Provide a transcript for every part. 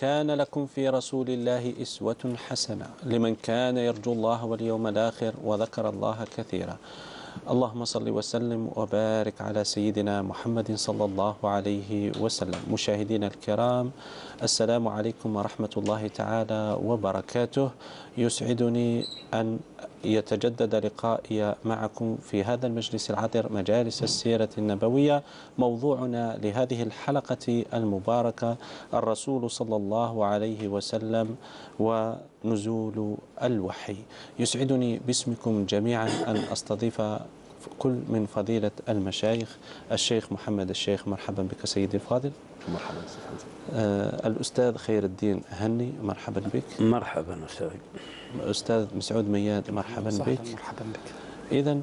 كان لكم في رسول الله إسوة حسنة لمن كان يرجو الله واليوم الآخر وذكر الله كثيرا اللهم صل وسلم وبارك على سيدنا محمد صلى الله عليه وسلم مشاهدينا الكرام السلام عليكم ورحمة الله تعالى وبركاته يسعدني أن يتجدد لقائي معكم في هذا المجلس العطر مجالس السيرة النبوية موضوعنا لهذه الحلقة المباركة الرسول صلى الله عليه وسلم ونزول الوحي يسعدني باسمكم جميعا أن أستضيف كل من فضيلة المشايخ الشيخ محمد الشيخ مرحبا بك سيدي الفاضل مرحبا آه الأستاذ خير الدين هني مرحبا بك مرحبا أستاذ أستاذ مسعود مياد مرحبا بك مرحبا بك إذا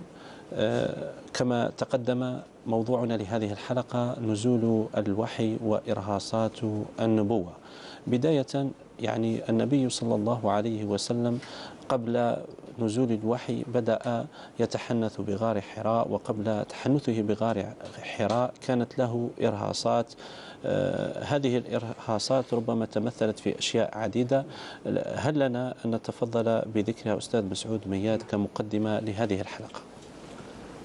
آه كما تقدم موضوعنا لهذه الحلقة نزول الوحي وإرهاصات النبوة بداية يعني النبي صلى الله عليه وسلم قبل نزول الوحي بدأ يتحنث بغار حراء وقبل تحنثه بغار حراء كانت له إرهاصات آه، هذه الإرهاصات ربما تمثلت في أشياء عديدة هل لنا أن نتفضل بذكرها أستاذ مسعود مياد كمقدمة لهذه الحلقة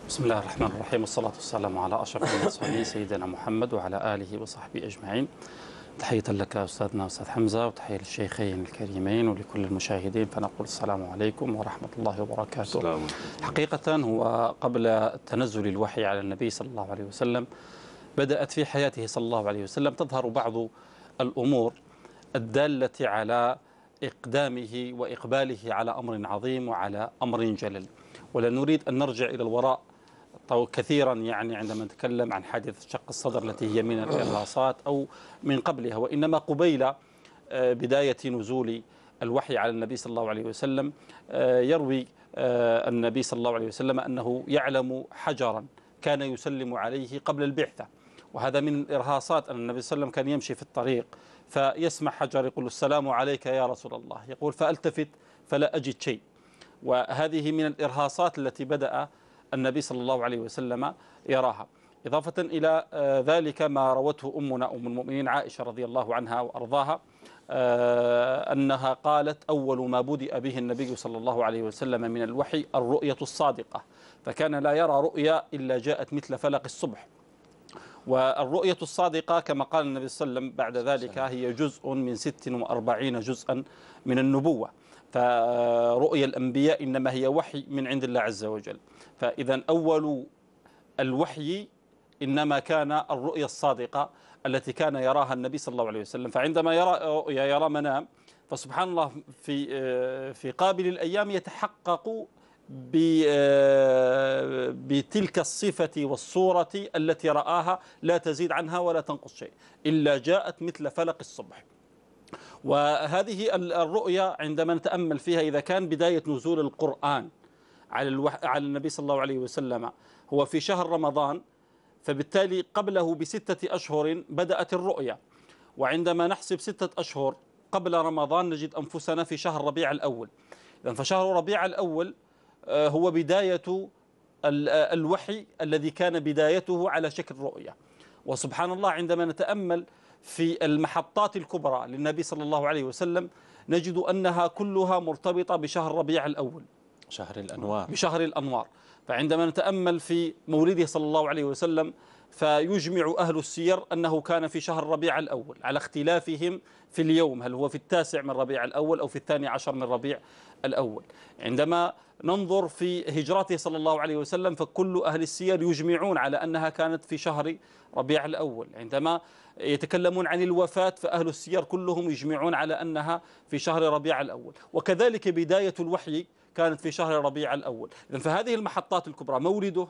بسم الله الرحمن الرحيم والصلاة والسلام على أشرف المرسلين سيدنا محمد وعلى آله وصحبه أجمعين تحية لك أستاذنا أستاذ حمزة وتحية للشيخين الكريمين ولكل المشاهدين فنقول السلام عليكم ورحمة الله وبركاته السلام. حقيقة هو قبل تنزل الوحي على النبي صلى الله عليه وسلم بدأت في حياته صلى الله عليه وسلم تظهر بعض الأمور الدالة على إقدامه وإقباله على أمر عظيم وعلى أمر جلل ولا نريد أن نرجع إلى الوراء طو كثيرا يعني عندما نتكلم عن حادثة شق الصدر التي هي من الإرهاصات أو من قبلها وإنما قبيل آه، بداية نزول الوحي على النبي صلى الله عليه وسلم آه، يروي آه، النبي صلى الله عليه وسلم أنه يعلم حجرا كان يسلم عليه قبل البعثة وهذا من الإرهاصات أن النبي صلى الله عليه وسلم كان يمشي في الطريق فيسمع حجر يقول السلام عليك يا رسول الله يقول فألتفت فلا أجد شيء وهذه من الإرهاصات التي بدأ النبي صلى الله عليه وسلم يراها إضافة إلى آه، ذلك ما روته أمنا أم المؤمنين عائشة رضي الله عنها وأرضاها آه، أنها قالت أول ما بدأ به النبي صلى الله عليه وسلم من الوحي الرؤية الصادقة فكان لا يرى رؤيا إلا جاءت مثل فلق الصبح والرؤية الصادقة كما قال النبي صلى الله عليه وسلم بعد ذلك هي جزء من 46 جزءا من النبوة فرؤيا الأنبياء إنما هي وحي من عند الله عز وجل فإذا أول الوحي إنما كان الرؤيا الصادقة التي كان يراها النبي صلى الله عليه وسلم فعندما يرى رؤيا يرى منام فسبحان الله في في قابل الأيام يتحقق بتلك الصفة والصورة التي رآها لا تزيد عنها ولا تنقص شيء إلا جاءت مثل فلق الصبح وهذه الرؤيا عندما نتأمل فيها إذا كان بداية نزول القرآن على الوح... على النبي صلى الله عليه وسلم هو في شهر رمضان فبالتالي قبله بستة أشهر بدأت الرؤيا وعندما نحسب ستة أشهر قبل رمضان نجد أنفسنا في شهر ربيع الأول إذن فشهر ربيع الأول آه، هو بداية آه، الوحي الذي كان بدايته على شكل رؤية وسبحان الله عندما نتأمل في المحطات الكبرى للنبي صلى الله عليه وسلم نجد أنها كلها مرتبطة بشهر ربيع الأول شهر الأنوار بشهر الأنوار فعندما نتأمل في مولده صلى الله عليه وسلم فيجمع أهل السير أنه كان في شهر ربيع الأول على اختلافهم في اليوم هل هو في التاسع من ربيع الأول أو في الثاني عشر من ربيع الأول عندما ننظر في هجرته صلى الله عليه وسلم فكل أهل السير يجمعون على أنها كانت في شهر ربيع الأول عندما يتكلمون عن الوفاة فأهل السير كلهم يجمعون على أنها في شهر ربيع الأول وكذلك بداية الوحي كانت في شهر ربيع الأول فهذه المحطات الكبرى مولده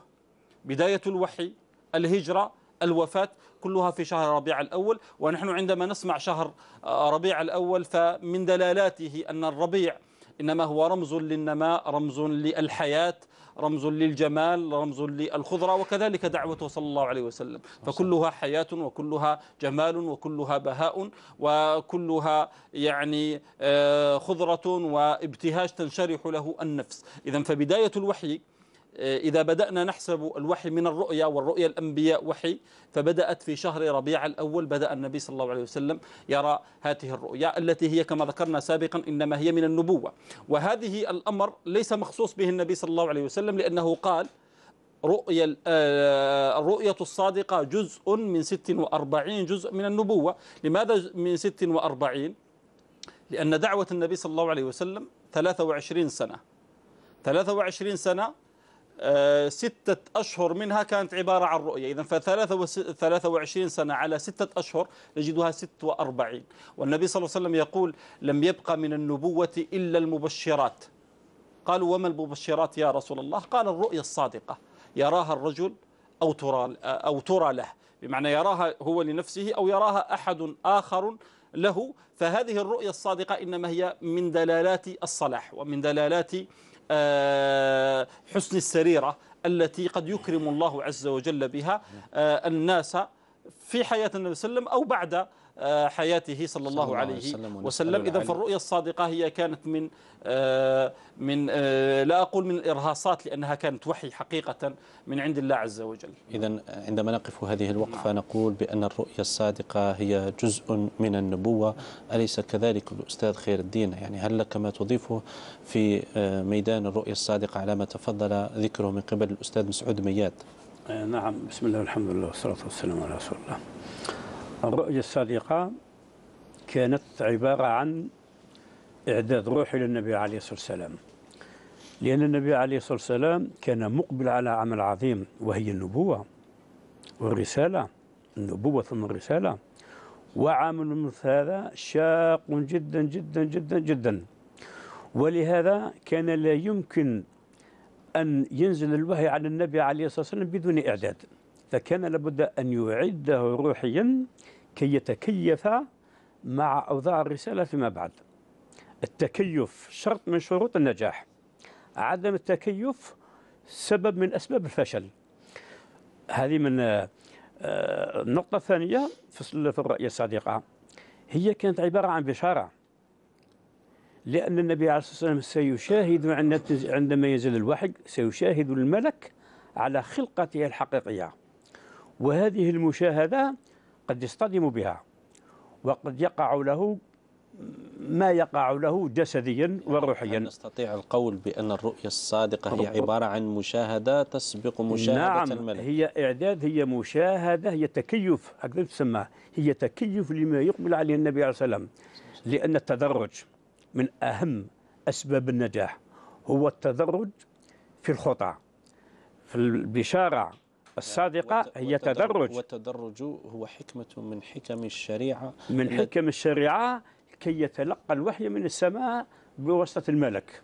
بداية الوحي الهجرة الوفاة كلها في شهر ربيع الأول ونحن عندما نسمع شهر آه، ربيع الأول فمن دلالاته أن الربيع إنما هو رمز للنماء رمز للحياة رمز للجمال رمز للخضرة وكذلك دعوته صلى الله عليه وسلم فكلها حياة وكلها جمال وكلها بهاء وكلها يعني آه، خضرة وابتهاج تنشرح له النفس إذا فبداية الوحي آه، إذا بدأنا نحسب الوحي من الرؤيا والرؤيا الأنبياء وحي فبدأت في شهر ربيع الأول بدأ النبي صلى الله عليه وسلم يرى هذه الرؤيا التي هي كما ذكرنا سابقا إنما هي من النبوة وهذه الأمر ليس مخصوص به النبي صلى الله عليه وسلم لأنه قال رؤيا آه، الرؤية الصادقة جزء من 46 جزء من النبوة لماذا من 46 لأن دعوة النبي صلى الله عليه وسلم 23 سنة 23 سنة آه، ستة أشهر منها كانت عبارة عن رؤية إذا فثلاثة وعشرين سنة على ستة أشهر نجدها ست وأربعين والنبي صلى الله عليه وسلم يقول لم يبقى من النبوة إلا المبشرات قالوا وما المبشرات يا رسول الله قال الرؤية الصادقة يراها الرجل أو ترى, أو ترى له بمعنى يراها هو لنفسه أو يراها أحد آخر له فهذه الرؤية الصادقة إنما هي من دلالات الصلاح ومن دلالات آه، حسن السريرة التي قد يكرم الله عز وجل بها آه، الناس في حياة النبي صلى الله عليه وسلم أو بعد آه، حياته صلى الله عليه وسلم إذا فالرؤية الصادقة هي كانت من آه، من آه، لا أقول من الإرهاصات لأنها كانت وحي حقيقة من عند الله عز وجل إذا عندما نقف هذه الوقفة نعم. نقول بأن الرؤية الصادقة هي جزء من النبوة أليس كذلك الأستاذ خير الدين يعني هل لك ما تضيفه في ميدان الرؤية الصادقة على ما تفضل ذكره من قبل الأستاذ مسعود مياد نعم بسم الله والحمد لله والصلاة والسلام على رسول الله الرؤية الصادقة كانت عبارة عن إعداد روحي للنبي عليه الصلاة والسلام لأن النبي عليه الصلاة والسلام كان مقبل على عمل عظيم وهي النبوة والرسالة النبوة ثم الرسالة وعمل مثل هذا شاق جدا جدا جدا جدا ولهذا كان لا يمكن أن ينزل الوحي على النبي عليه الصلاة والسلام بدون إعداد فكان لابد أن يعده روحيا كي يتكيف مع أوضاع الرسالة فيما بعد التكيف شرط من شروط النجاح عدم التكيف سبب من أسباب الفشل هذه من النقطة آه، الثانية في الرؤية الصادقة هي كانت عبارة عن بشارة لأن النبي عليه الصلاة والسلام سيشاهد عندما ينزل الوحي سيشاهد الملك على خلقته الحقيقية وهذه المشاهدة قد يصطدم بها وقد يقع له ما يقع له جسديا وروحيا نستطيع القول بأن الرؤية الصادقة هي عبارة عن مشاهدة تسبق مشاهدة نعم الملك هي إعداد هي مشاهدة هي تكيف هكذا تسمى هي تكيف لما يقبل عليه النبي عليه السلام لأن التدرج من أهم أسباب النجاح هو التدرج في الخطى في البشارة الصادقة هي تدرج والتدرج هو حكمة من حكم الشريعة من حكم الشريعة كي يتلقى الوحي من السماء بواسطة الملك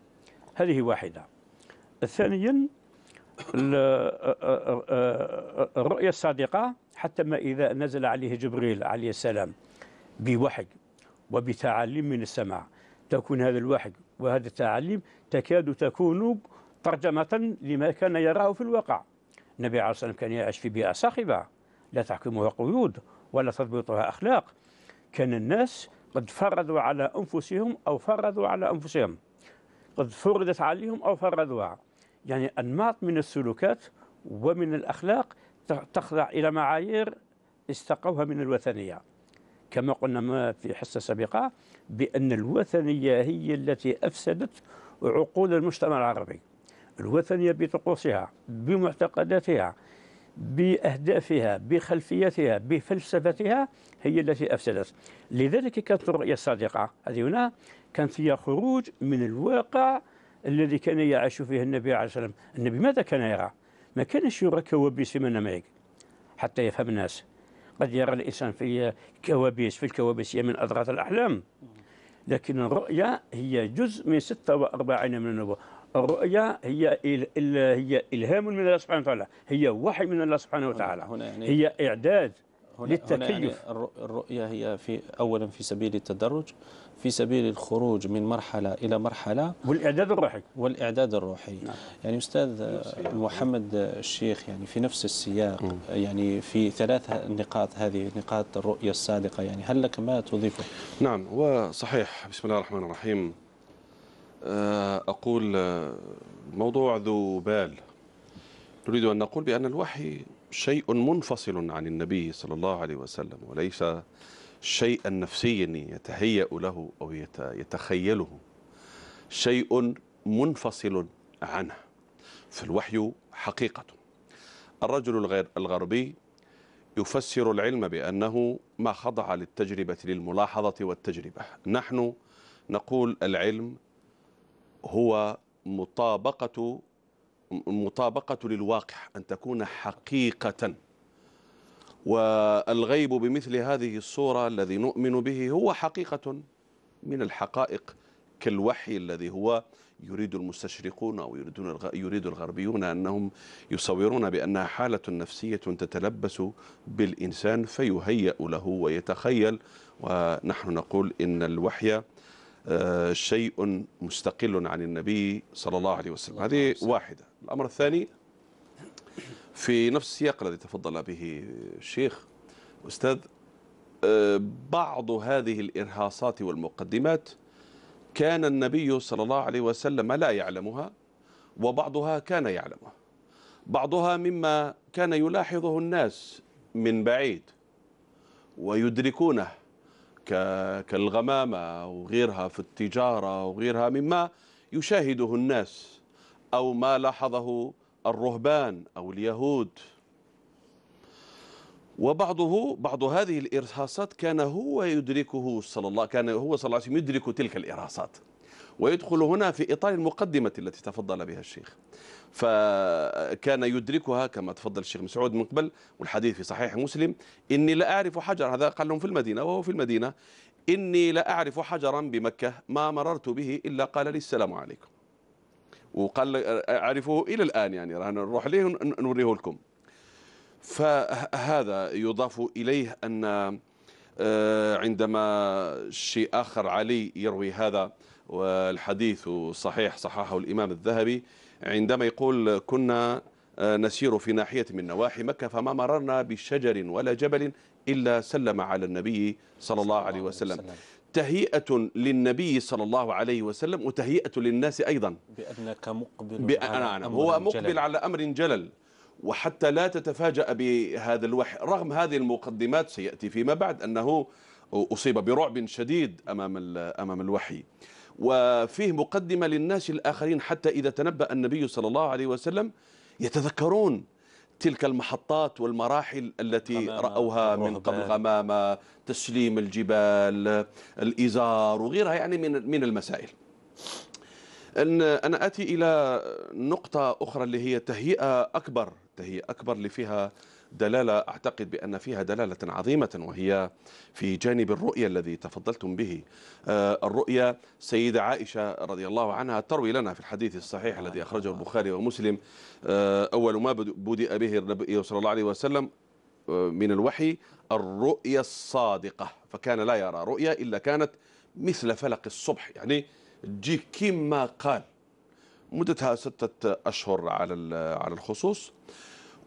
هذه واحدة ثانيا الرؤية الصادقة حتى ما إذا نزل عليه جبريل عليه السلام بوحي وبتعاليم من السماء تكون هذا الوحي وهذا التعاليم تكاد تكون ترجمة لما كان يراه في الواقع النبي عليه الصلاة والسلام كان يعيش في بيئة صاخبة لا تحكمها قيود ولا تضبطها أخلاق كان الناس قد فرضوا على أنفسهم أو فرضوا على أنفسهم قد فرضت عليهم أو فرضوا يعني أنماط من السلوكات ومن الأخلاق تخضع إلى معايير استقوها من الوثنية كما قلنا ما في حصة سابقة بأن الوثنية هي التي أفسدت عقول المجتمع العربي الوثنية بطقوسها بمعتقداتها بأهدافها بخلفيتها بفلسفتها هي التي أفسدت لذلك كانت الرؤية الصادقة هذه هنا كانت هي خروج من الواقع الذي كان يعيش فيه النبي عليه الصلاة والسلام النبي ماذا كان يرى ما كانش يرى كوابيس في منامك حتى يفهم الناس قد يرى الإنسان في كوابيس في الكوابيس هي من أضغاث الأحلام لكن الرؤيا هي جزء من 46 من النبوة الرؤيا هي هي الهام من الله سبحانه وتعالى هي وحي من الله سبحانه وتعالى هنا يعني هي اعداد هنا للتكيف هنا يعني الرؤيا هي في اولا في سبيل التدرج في سبيل الخروج من مرحله الى مرحله والاعداد الروحي والاعداد الروحي نعم. يعني استاذ محمد الشيخ يعني في نفس السياق مم. يعني في ثلاث نقاط هذه نقاط الرؤيه الصادقه يعني هل لك ما تضيفه؟ نعم وصحيح بسم الله الرحمن الرحيم آه، أقول آه، موضوع ذو بال نريد أن نقول بأن الوحي شيء منفصل عن النبي صلى الله عليه وسلم وليس شيئا نفسيا يتهيأ له أو يتخيله شيء منفصل عنه فالوحي حقيقة الرجل الغربي يفسر العلم بأنه ما خضع للتجربة للملاحظة والتجربة نحن نقول العلم هو مطابقة مطابقة للواقع أن تكون حقيقة والغيب بمثل هذه الصورة الذي نؤمن به هو حقيقة من الحقائق كالوحي الذي هو يريد المستشرقون أو يريدون يريد الغربيون أنهم يصورون بأنها حالة نفسية تتلبس بالإنسان فيهيأ له ويتخيل ونحن نقول إن الوحي آه، شيء مستقل عن النبي صلى الله عليه وسلم هذه واحدة الأمر الثاني في نفس السياق الذي تفضل به الشيخ أستاذ آه، بعض هذه الإرهاصات والمقدمات كان النبي صلى الله عليه وسلم لا يعلمها وبعضها كان يعلمها بعضها مما كان يلاحظه الناس من بعيد ويدركونه كالغمامة وغيرها في التجارة وغيرها مما يشاهده الناس أو ما لاحظه الرهبان أو اليهود وبعضه بعض هذه الإرهاصات كان هو يدركه صلى الله كان هو صلى الله عليه وسلم يدرك تلك الإرهاصات ويدخل هنا في إطار المقدمة التي تفضل بها الشيخ فكان يدركها كما تفضل الشيخ مسعود من قبل والحديث في صحيح مسلم إني لا أعرف حجر هذا قال لهم في المدينة وهو في المدينة إني لا أعرف حجرا بمكة ما مررت به إلا قال لي السلام عليكم وقال أعرفه إلى الآن يعني رانا نروح ليه نوريه لكم فهذا يضاف إليه أن آه، عندما شيء آخر علي يروي هذا والحديث صحيح صححه الإمام الذهبي عندما يقول كنا آه، نسير في ناحية من نواحي مكة فما مررنا بشجر ولا جبل إلا سلم على النبي صلى الله عليه وسلم تهيئة للنبي صلى الله عليه وسلم وتهيئة للناس أيضا بأنك مقبل بأن على نعم، نعم. أمر هو مقبل جلل. على أمر جلل وحتى لا تتفاجأ بهذا الوحي رغم هذه المقدمات سيأتي فيما بعد أنه أصيب برعب شديد أمام, أمام الوحي وفيه مقدمة للناس الآخرين حتى إذا تنبأ النبي صلى الله عليه وسلم يتذكرون تلك المحطات والمراحل التي رأوها من قبل غمامة تسليم الجبال الإزار وغيرها يعني من من المسائل أن أنا أتي إلى نقطة أخرى اللي هي تهيئة أكبر تهيئة أكبر اللي فيها دلالة أعتقد بأن فيها دلالة عظيمة وهي في جانب الرؤية الذي تفضلتم به آه، الرؤية سيدة عائشة رضي الله عنها تروي لنا في الحديث الصحيح الذي أخرجه البخاري ومسلم آه، أول ما بدأ به النبي صلى الله عليه وسلم آه، من الوحي الرؤية الصادقة فكان لا يرى رؤيا إلا كانت مثل فلق الصبح يعني تجي كما قال مدتها ستة أشهر على على الخصوص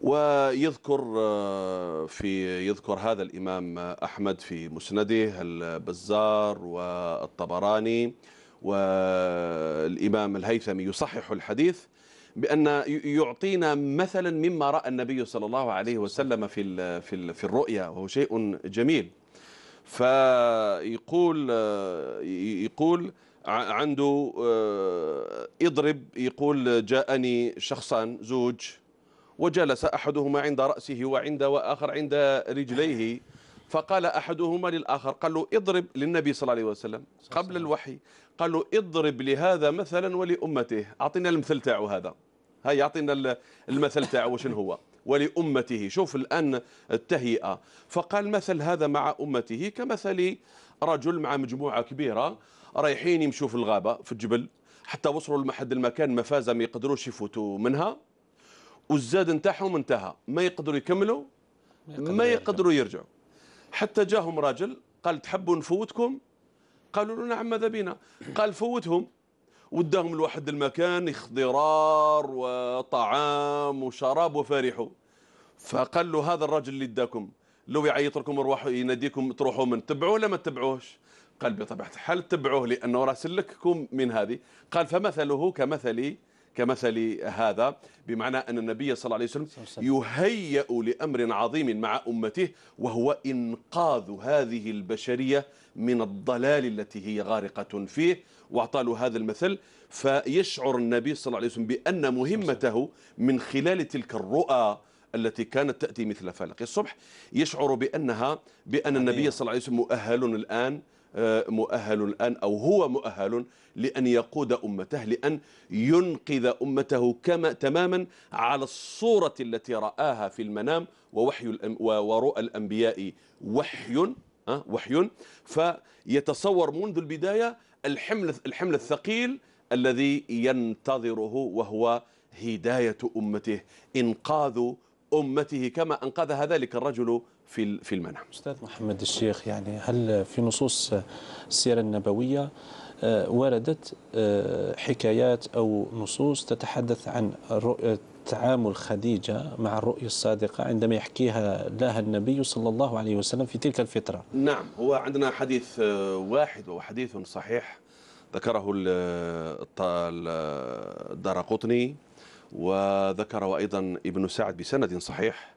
ويذكر آه، في يذكر هذا الإمام آه، أحمد في مسنده البزار والطبراني والإمام الهيثمي يصحح الحديث بأن يعطينا مثلا مما رأى النبي صلى الله عليه وسلم في في في الرؤيا وهو شيء جميل فيقول آه، يقول عنده اضرب يقول جاءني شخصان زوج وجلس أحدهما عند رأسه وعند وآخر عند رجليه فقال أحدهما للآخر قال له اضرب للنبي صلى الله عليه وسلم قبل الوحي قال له اضرب لهذا مثلا ولأمته أعطينا المثل تاعه هذا هاي أعطينا المثل تاعه شنو هو ولأمته شوف الآن التهيئة فقال مثل هذا مع أمته كمثل رجل مع مجموعة كبيرة رايحين يمشوا في الغابة في الجبل حتى وصلوا لحد المكان مفازة ما يقدروش يفوتوا منها والزاد نتاعهم انتهى ما يقدروا يكملوا ما يقدروا, يرجعوا حتى جاهم راجل قال تحبوا نفوتكم قالوا له نعم ماذا بنا قال فوتهم وداهم لواحد المكان اخضرار وطعام وشراب وفرحوا فقال له هذا الرجل اللي اداكم لو يعيط لكم روحوا يناديكم تروحوا من تبعوه ولا ما تبعوهش قال بطبيعه الحال تبعوه لانه راه سلككم من هذه قال فمثله كمثلي كمثل هذا بمعنى أن النبي صلى الله عليه وسلم يهيأ لأمر عظيم مع أمته وهو إنقاذ هذه البشرية من الضلال التي هي غارقة فيه وأعطاله هذا المثل فيشعر النبي صلى الله عليه وسلم بأن مهمته من خلال تلك الرؤى التي كانت تأتي مثل فلق الصبح يشعر بأنها بأن النبي صلى الله عليه وسلم مؤهل الآن آه، مؤهل الآن أو هو مؤهل لأن يقود أمته لأن ينقذ أمته كما تماما على الصورة التي رآها في المنام ووحي ورؤى الأنبياء وحي آه، وحي فيتصور منذ البداية الحمل الحمل الثقيل الذي ينتظره وهو هداية أمته إنقاذ أمته كما أنقذها ذلك الرجل في في المنع. استاذ محمد الشيخ يعني هل في نصوص السيره النبويه آه، وردت آه، حكايات او نصوص تتحدث عن تعامل خديجة مع الرؤية الصادقة عندما يحكيها لها النبي صلى الله عليه وسلم في تلك الفترة نعم هو عندنا حديث آه، واحد وحديث صحيح ذكره الدارقطني وذكره أيضا ابن سعد بسند صحيح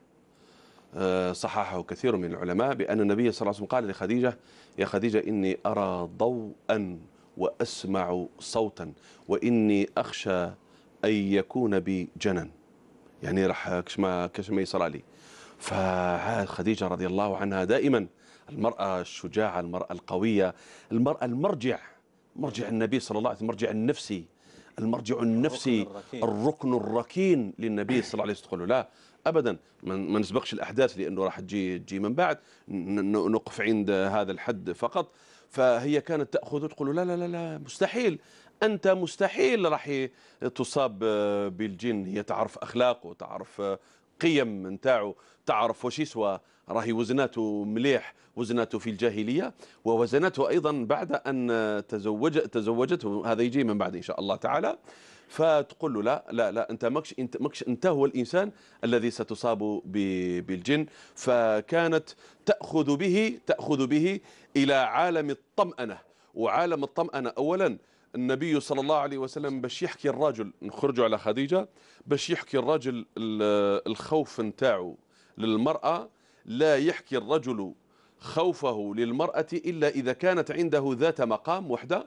صححه كثير من العلماء بأن النبي صلى الله عليه وسلم قال لخديجة يا خديجة إني أرى ضوءا وأسمع صوتا وإني أخشى أن يكون بي جنن يعني راح كشما كشما يصرى لي فخديجة رضي الله عنها دائما المرأة الشجاعة المرأة القوية المرأة المرجع مرجع النبي صلى الله عليه وسلم مرجع النفسي المرجع النفسي الركن الركين, الركن الركين للنبي صلى الله عليه وسلم لا ابدا ما نسبقش الاحداث لانه راح تجي تجي من بعد نقف عند هذا الحد فقط فهي كانت تاخذ وتقول لا لا لا لا مستحيل انت مستحيل راح تصاب بالجن هي تعرف اخلاقه تعرف قيم نتاعو تعرف واش يسوى راهي وزناته مليح وزناته في الجاهلية ووزنته أيضا بعد أن تزوج تزوجته هذا يجي من بعد إن شاء الله تعالى فتقول له لا لا لا انت ماكش انت ماكش انت هو الانسان الذي ستصاب بالجن فكانت تاخذ به تاخذ به الى عالم الطمانه وعالم الطمانه اولا النبي صلى الله عليه وسلم باش يحكي الرجل نخرجوا على خديجه باش يحكي الرجل الخوف نتاعو للمراه لا يحكي الرجل خوفه للمراه الا اذا كانت عنده ذات مقام وحده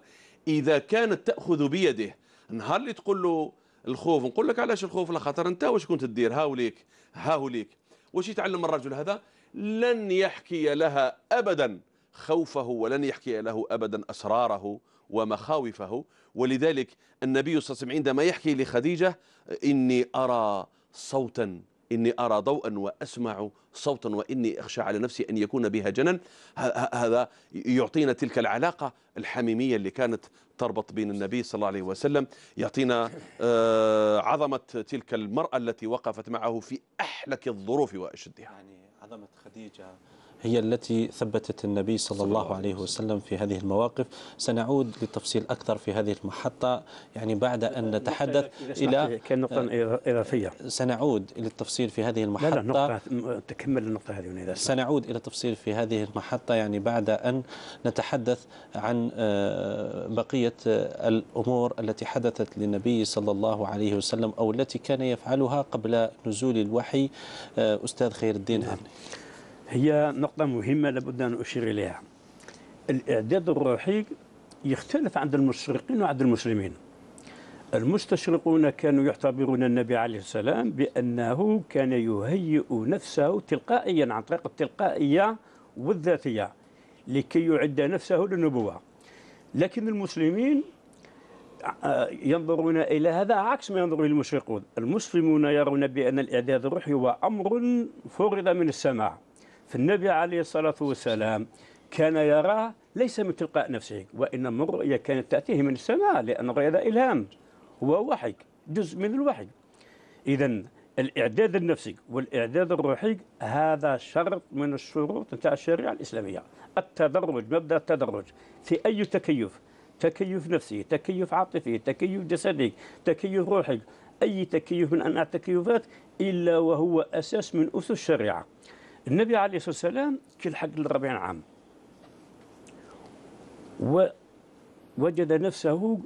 اذا كانت تاخذ بيده نهار اللي تقول له الخوف نقول لك علاش الخوف لخاطر انت واش كنت تدير هاوليك هاوليك واش يتعلم الرجل هذا لن يحكي لها ابدا خوفه ولن يحكي له ابدا اسراره ومخاوفه ولذلك النبي صلى الله عليه وسلم عندما يحكي لخديجه اني ارى صوتا إني أرى ضوءا وأسمع صوتا وإني أخشى على نفسي أن يكون بها جنن هذا يعطينا تلك العلاقة الحميمية اللي كانت تربط بين النبي صلى الله عليه وسلم يعطينا آه، عظمة تلك المرأة التي وقفت معه في أحلك الظروف وأشدها يعني عظمة خديجة هي التي ثبتت النبي صلى الله عليه وسلم في هذه المواقف سنعود للتفصيل أكثر في هذه المحطة يعني بعد أن نتحدث إلى كان نقطة آه، إضافية سنعود إلى التفصيل في هذه المحطة لا لا نقطة تكمل النقطة هذه سنعود إلى التفصيل في هذه المحطة يعني بعد أن نتحدث عن آه، بقية آه، الأمور التي حدثت للنبي صلى الله عليه وسلم أو التي كان يفعلها قبل نزول الوحي أستاذ خير الدين هاني نعم. هي نقطة مهمة لابد أن أشير إليها الإعداد الروحي يختلف عند المشرقين وعند المسلمين المستشرقون كانوا يعتبرون النبي عليه السلام بأنه كان يهيئ نفسه تلقائيا عن طريق التلقائية والذاتية لكي يعد نفسه للنبوة لكن المسلمين آه، ينظرون إلى هذا عكس ما ينظر المشرقون المسلمون يرون بأن الإعداد الروحي هو أمر فرض من السماء فالنبي عليه الصلاة والسلام كان يراه ليس من تلقاء نفسه وإنما الرؤية كانت تأتيه من السماء لأن الرؤية ده إلهام هو وحي جزء من الوحي إذا الإعداد النفسي والإعداد الروحي هذا شرط من الشروط نتاع الشريعة الإسلامية التدرج مبدأ التدرج في أي تكيف تكيف نفسي تكيف عاطفي تكيف جسدي تكيف روحي أي تكيف من أنواع التكيفات إلا وهو أساس من أسس الشريعة النبي عليه الصلاة والسلام كل حق 40 عام ووجد نفسه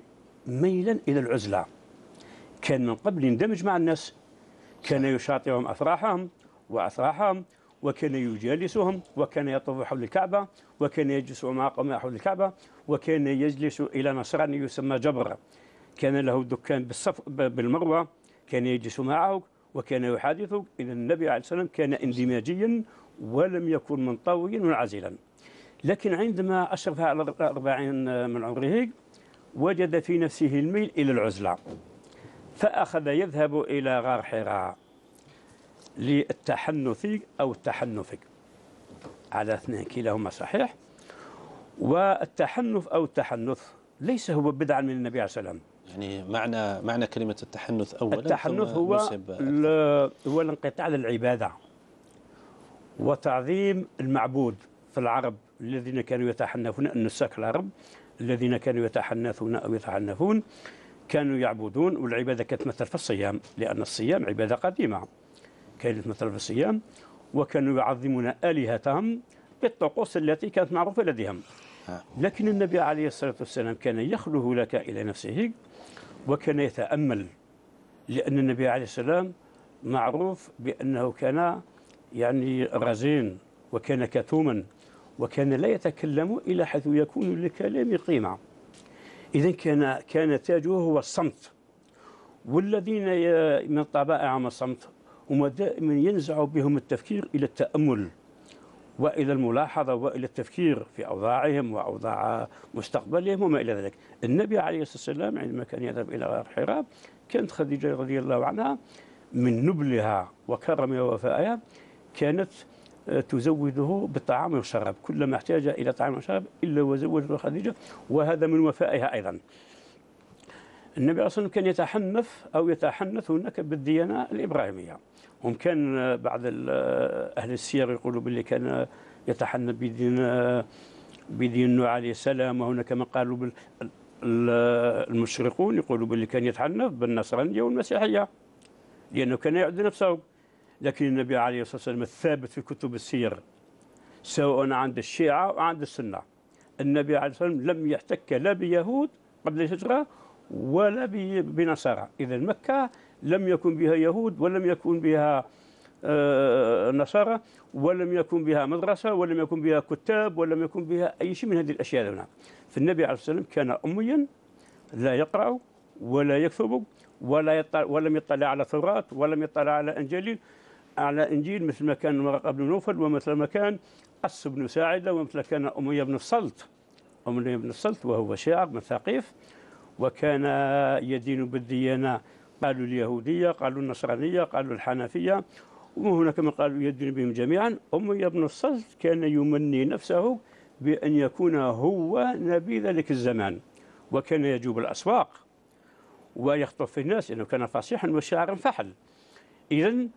ميلا إلى العزلة كان من قبل يندمج مع الناس كان يشاطرهم أفراحهم واسراحهم وكان يجالسهم وكان يطوف حول الكعبة وكان يجلس مع قوم حول الكعبة وكان يجلس إلى نصراني يسمى جبر كان له دكان بالصف بالمروة كان يجلس معه وكان يحادث إن النبي عليه السلام كان اندماجيا ولم يكن منطويا منعزلا لكن عندما أشرف على الأربعين من عمره وجد في نفسه الميل إلى العزلة فأخذ يذهب إلى غار حراء للتحنث أو التحنف على اثنين كلاهما صحيح والتحنف أو التحنث ليس هو بدعا من النبي عليه السلام يعني معنى معنى كلمة التحنث أولا التحنث هو هو الانقطاع للعبادة وتعظيم المعبود في العرب الذين كانوا يتحنثون النساك العرب الذين كانوا يتحنثون أو يتحنثون كانوا يعبدون والعبادة كانت مثل في الصيام لأن الصيام عبادة قديمة كانت مثل في الصيام وكانوا يعظمون آلهتهم بالطقوس التي كانت معروفة لديهم آه. لكن النبي عليه الصلاة والسلام كان يخلو لك إلى نفسه وكان يتأمل لأن النبي عليه السلام معروف بأنه كان يعني رزين وكان كتوما وكان لا يتكلم إلى حيث يكون لكلام قيمة إذا كان كان تاجه هو الصمت والذين من طبائعهم الصمت هم دائما ينزع بهم التفكير إلى التأمل والى الملاحظه والى التفكير في اوضاعهم واوضاع مستقبلهم وما الى ذلك. النبي عليه الصلاه والسلام عندما كان يذهب الى غار حراء كانت خديجه رضي الله عنها من نبلها وكرمها ووفائها كانت آه، تزوده بالطعام والشراب كلما احتاج الى طعام وشراب الا وزوجته خديجه وهذا من وفائها ايضا. النبي عليه الصلاة كان يتحنف أو يتحنث هناك بالديانة الإبراهيمية وممكن كان بعض أهل السير يقولوا باللي كان يتحنث بدين بدين نوح عليه السلام وهناك من قالوا المشرقون يقولوا باللي كان يتحنث بالنصرانية والمسيحية لأنه كان يعد نفسه لكن النبي عليه الصلاة والسلام الثابت في كتب السير سواء عند الشيعة وعند السنة النبي عليه الصلاة والسلام لم يحتك لا بيهود قبل الهجرة ولا بنصارى إذا مكة لم يكن بها يهود ولم يكن بها آه، نصارى ولم يكن بها مدرسة ولم يكن بها كتاب ولم يكن بها أي شيء من هذه الأشياء هنا فالنبي عليه الصلاة والسلام كان أميا لا يقرأ ولا يكتب ولا يطلع ولم يطلع على ثورات ولم يطلع على انجيل على انجيل مثل ما كان مرق بن نوفل ومثل ما كان قص بن ساعده ومثل ما كان اميه بن السلط اميه بن السلط وهو شاعر من ثقيف وكان يدين بالديانة قالوا اليهودية قالوا النصرانية قالوا الحنفية وهناك من قالوا يدين بهم جميعا أمية بن الصلت كان يمني نفسه بأن يكون هو نبي ذلك الزمان وكان يجوب الأسواق ويخطب في الناس لأنه كان فصيحا وشاعرا فحل إذا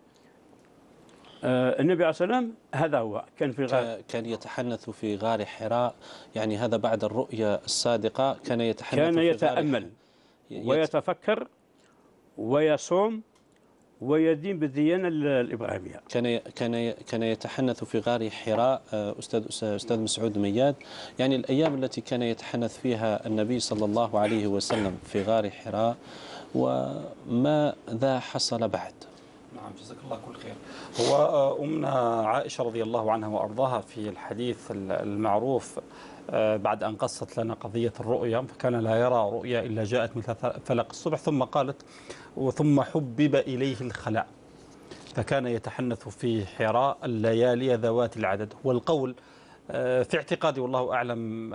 آه، النبي عليه السلام هذا هو كان في غار كان يتحنث في غار حراء يعني هذا بعد الرؤيا الصادقة كان يتحنث كان يتأمل ويتفكر ويصوم ويدين بالديانة الإبراهيمية كان كان كان يتحنث في غار حراء آه، أستاذ أستاذ مسعود مياد يعني الأيام التي كان يتحنث فيها النبي صلى الله عليه وسلم في غار حراء وماذا حصل بعد نعم جزاك الله كل خير هو آه، أمنا عائشة رضي الله عنها وأرضاها في الحديث المعروف آه، بعد أن قصت لنا قضية الرؤيا فكان لا يرى رؤيا إلا جاءت مثل فلق الصبح ثم قالت وثم حبب إليه الخلاء فكان يتحنث في حراء الليالي ذوات العدد والقول آه، في اعتقادي والله أعلم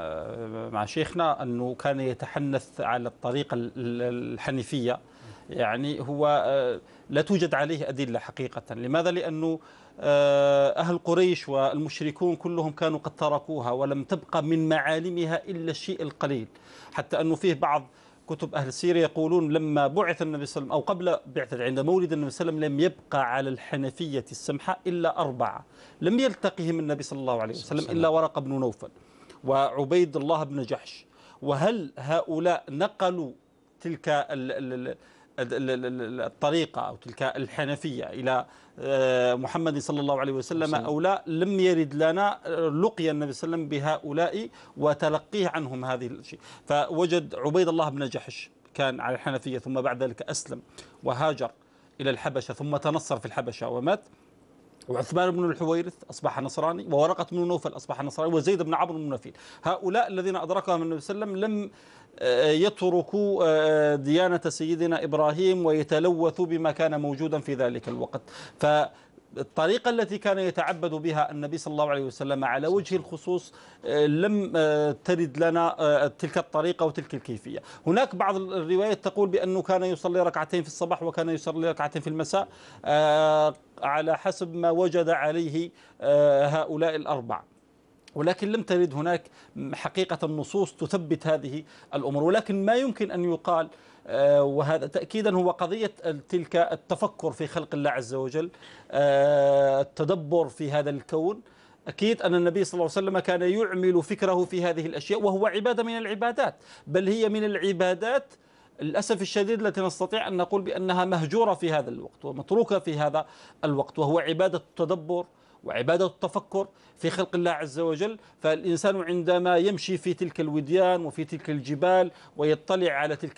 مع شيخنا أنه كان يتحنث على الطريقة الحنيفية يعني هو آه، لا توجد عليه أدلة حقيقة لماذا؟ لأنه آه، أهل قريش والمشركون كلهم كانوا قد تركوها ولم تبقى من معالمها إلا الشيء القليل حتى أنه فيه بعض كتب أهل السيرة يقولون لما بعث النبي صلى الله عليه وسلم أو قبل بعثة عند مولد النبي صلى الله عليه وسلم لم يبقى على الحنفية السمحة إلا أربعة لم يلتقهم النبي صلى الله عليه وسلم إلا ورقة بن نوفل وعبيد الله بن جحش وهل هؤلاء نقلوا تلك الطريقة أو تلك الحنفية إلى آه، محمد صلى الله عليه وسلم أو لا لم يرد لنا لقي النبي صلى الله عليه وسلم بهؤلاء وتلقيه عنهم هذه الشيء فوجد عبيد الله بن جحش كان على الحنفية ثم بعد ذلك أسلم وهاجر إلى الحبشة ثم تنصر في الحبشة ومات وعثمان بن الحويرث أصبح نصراني وورقة بن نوفل أصبح نصراني وزيد بن عمرو بن نفيل هؤلاء الذين أدركهم النبي صلى الله عليه وسلم لم يتركوا آه، آه، ديانة سيدنا إبراهيم ويتلوثوا بما كان موجودا في ذلك الوقت ف الطريقة التي كان يتعبد بها النبي صلى الله عليه وسلم على وجه الخصوص آه، لم ترد لنا تلك الطريقة وتلك الكيفية هناك بعض الروايات تقول بأنه كان يصلي ركعتين في الصباح وكان يصلي ركعتين في المساء على حسب ما وجد عليه هؤلاء الأربعة ولكن لم ترد هناك حقيقة نصوص تثبت هذه الأمور ولكن ما يمكن أن يقال آه، وهذا تأكيدا هو قضية تلك التفكر في خلق الله عز وجل آه، التدبر في هذا الكون أكيد أن النبي صلى الله عليه وسلم كان يعمل فكره في هذه الأشياء وهو عبادة من العبادات بل هي من العبادات للأسف الشديد التي نستطيع أن نقول بأنها مهجورة في هذا الوقت ومتروكة في هذا الوقت وهو عبادة التدبر وعبادة التفكر في خلق الله عز وجل فالإنسان عندما يمشي في تلك الوديان وفي تلك الجبال ويطلع على تلك,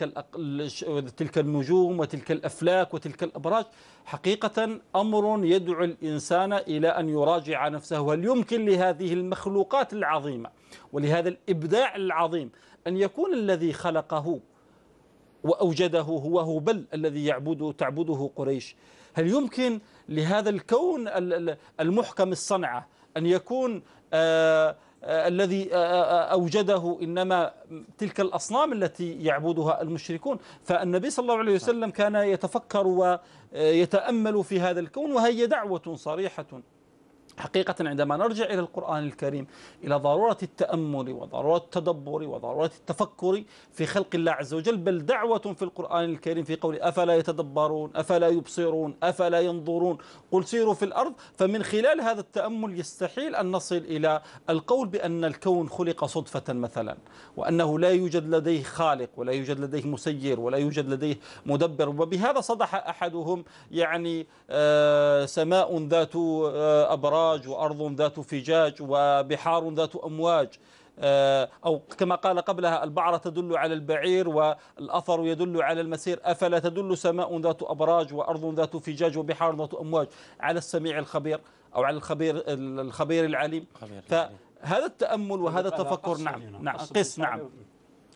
تلك النجوم وتلك الأفلاك وتلك الأبراج حقيقة أمر يدعو الإنسان إلى أن يراجع نفسه هل يمكن لهذه المخلوقات العظيمة ولهذا الإبداع العظيم أن يكون الذي خلقه وأوجده هو هو بل الذي يعبده تعبده قريش هل يمكن لهذا الكون المحكم الصنعة أن يكون آه، آه، الذي آه، أوجده إنما تلك الأصنام التي يعبدها المشركون فالنبي صلى الله عليه وسلم كان يتفكر ويتأمل في هذا الكون وهي دعوة صريحة حقيقة عندما نرجع إلى القرآن الكريم إلى ضرورة التأمل وضرورة التدبر وضرورة التفكر في خلق الله عز وجل بل دعوة في القرآن الكريم في قول أفلا يتدبرون أفلا يبصرون أفلا ينظرون قل سيروا في الأرض فمن خلال هذا التأمل يستحيل أن نصل إلى القول بأن الكون خلق صدفة مثلا وأنه لا يوجد لديه خالق ولا يوجد لديه مسير ولا يوجد لديه مدبر وبهذا صدح أحدهم يعني آه، سماء ذات آه، أبرار أبراج وأرض ذات فجاج وبحار ذات أمواج آه، أو كما قال قبلها البعرة تدل على البعير والأثر يدل على المسير أفلا تدل سماء ذات أبراج وأرض ذات فجاج وبحار ذات أمواج على السميع الخبير أو على الخبير الخبير العليم فهذا التأمل وهذا نعم، يعني، نعم، التفكر نعم نعم قس نعم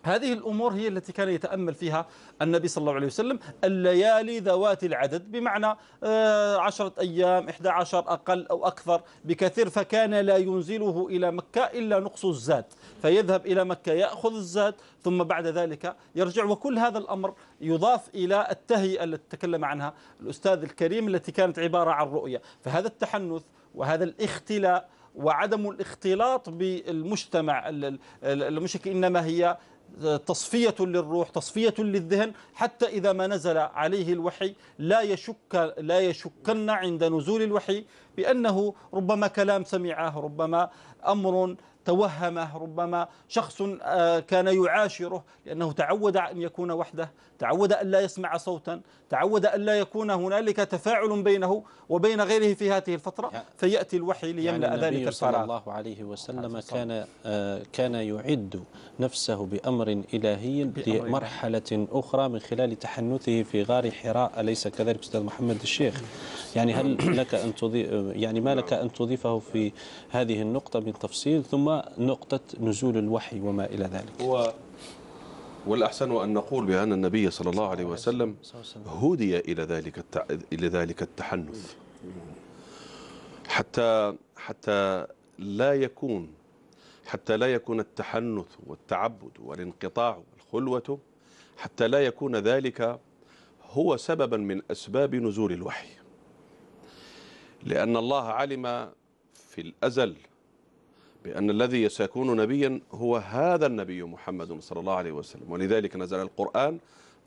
هذه الأمور هي التي كان يتأمل فيها النبي صلى الله عليه وسلم الليالي ذوات العدد بمعنى آه، عشرة أيام 11 أقل أو أكثر بكثير فكان لا ينزله إلى مكة إلا نقص الزاد فيذهب إلى مكة يأخذ الزاد ثم بعد ذلك يرجع وكل هذا الأمر يضاف إلى التهيئة التي تكلم عنها الأستاذ الكريم التي كانت عبارة عن رؤية فهذا التحنث وهذا الاختلاء وعدم الاختلاط بالمجتمع المشرك إنما هي تصفية للروح تصفية للذهن حتى إذا ما نزل عليه الوحي لا يشك لا يشكن عند نزول الوحي بأنه ربما كلام سمعه ربما أمر توهمه ربما شخص آه، كان يعاشره لأنه تعود أن يكون وحده تعود أن لا يسمع صوتا تعود أن لا يكون هنالك تفاعل بينه وبين غيره في هذه الفترة فيأتي الوحي يعني ليملأ يعني ذلك الفراغ صلى الله عليه وسلم كان آه، كان يعد نفسه بأمر إلهي لمرحلة أخرى من خلال تحنثه في غار حراء أليس كذلك أستاذ محمد الشيخ يعني هل لك أن تضيف يعني ما لك أن تضيفه في هذه النقطة من تفصيل ثم نقطة نزول الوحي وما إلى ذلك و... والأحسن أن نقول بأن النبي صلى الله عليه وسلم هدي إلى ذلك التع... إلى ذلك التحنث حتى حتى لا يكون حتى لا يكون التحنث والتعبد والانقطاع والخلوة حتى لا يكون ذلك هو سببا من أسباب نزول الوحي لأن الله علم في الأزل بأن الذي سيكون نبيا هو هذا النبي محمد صلى الله عليه وسلم ولذلك نزل القرآن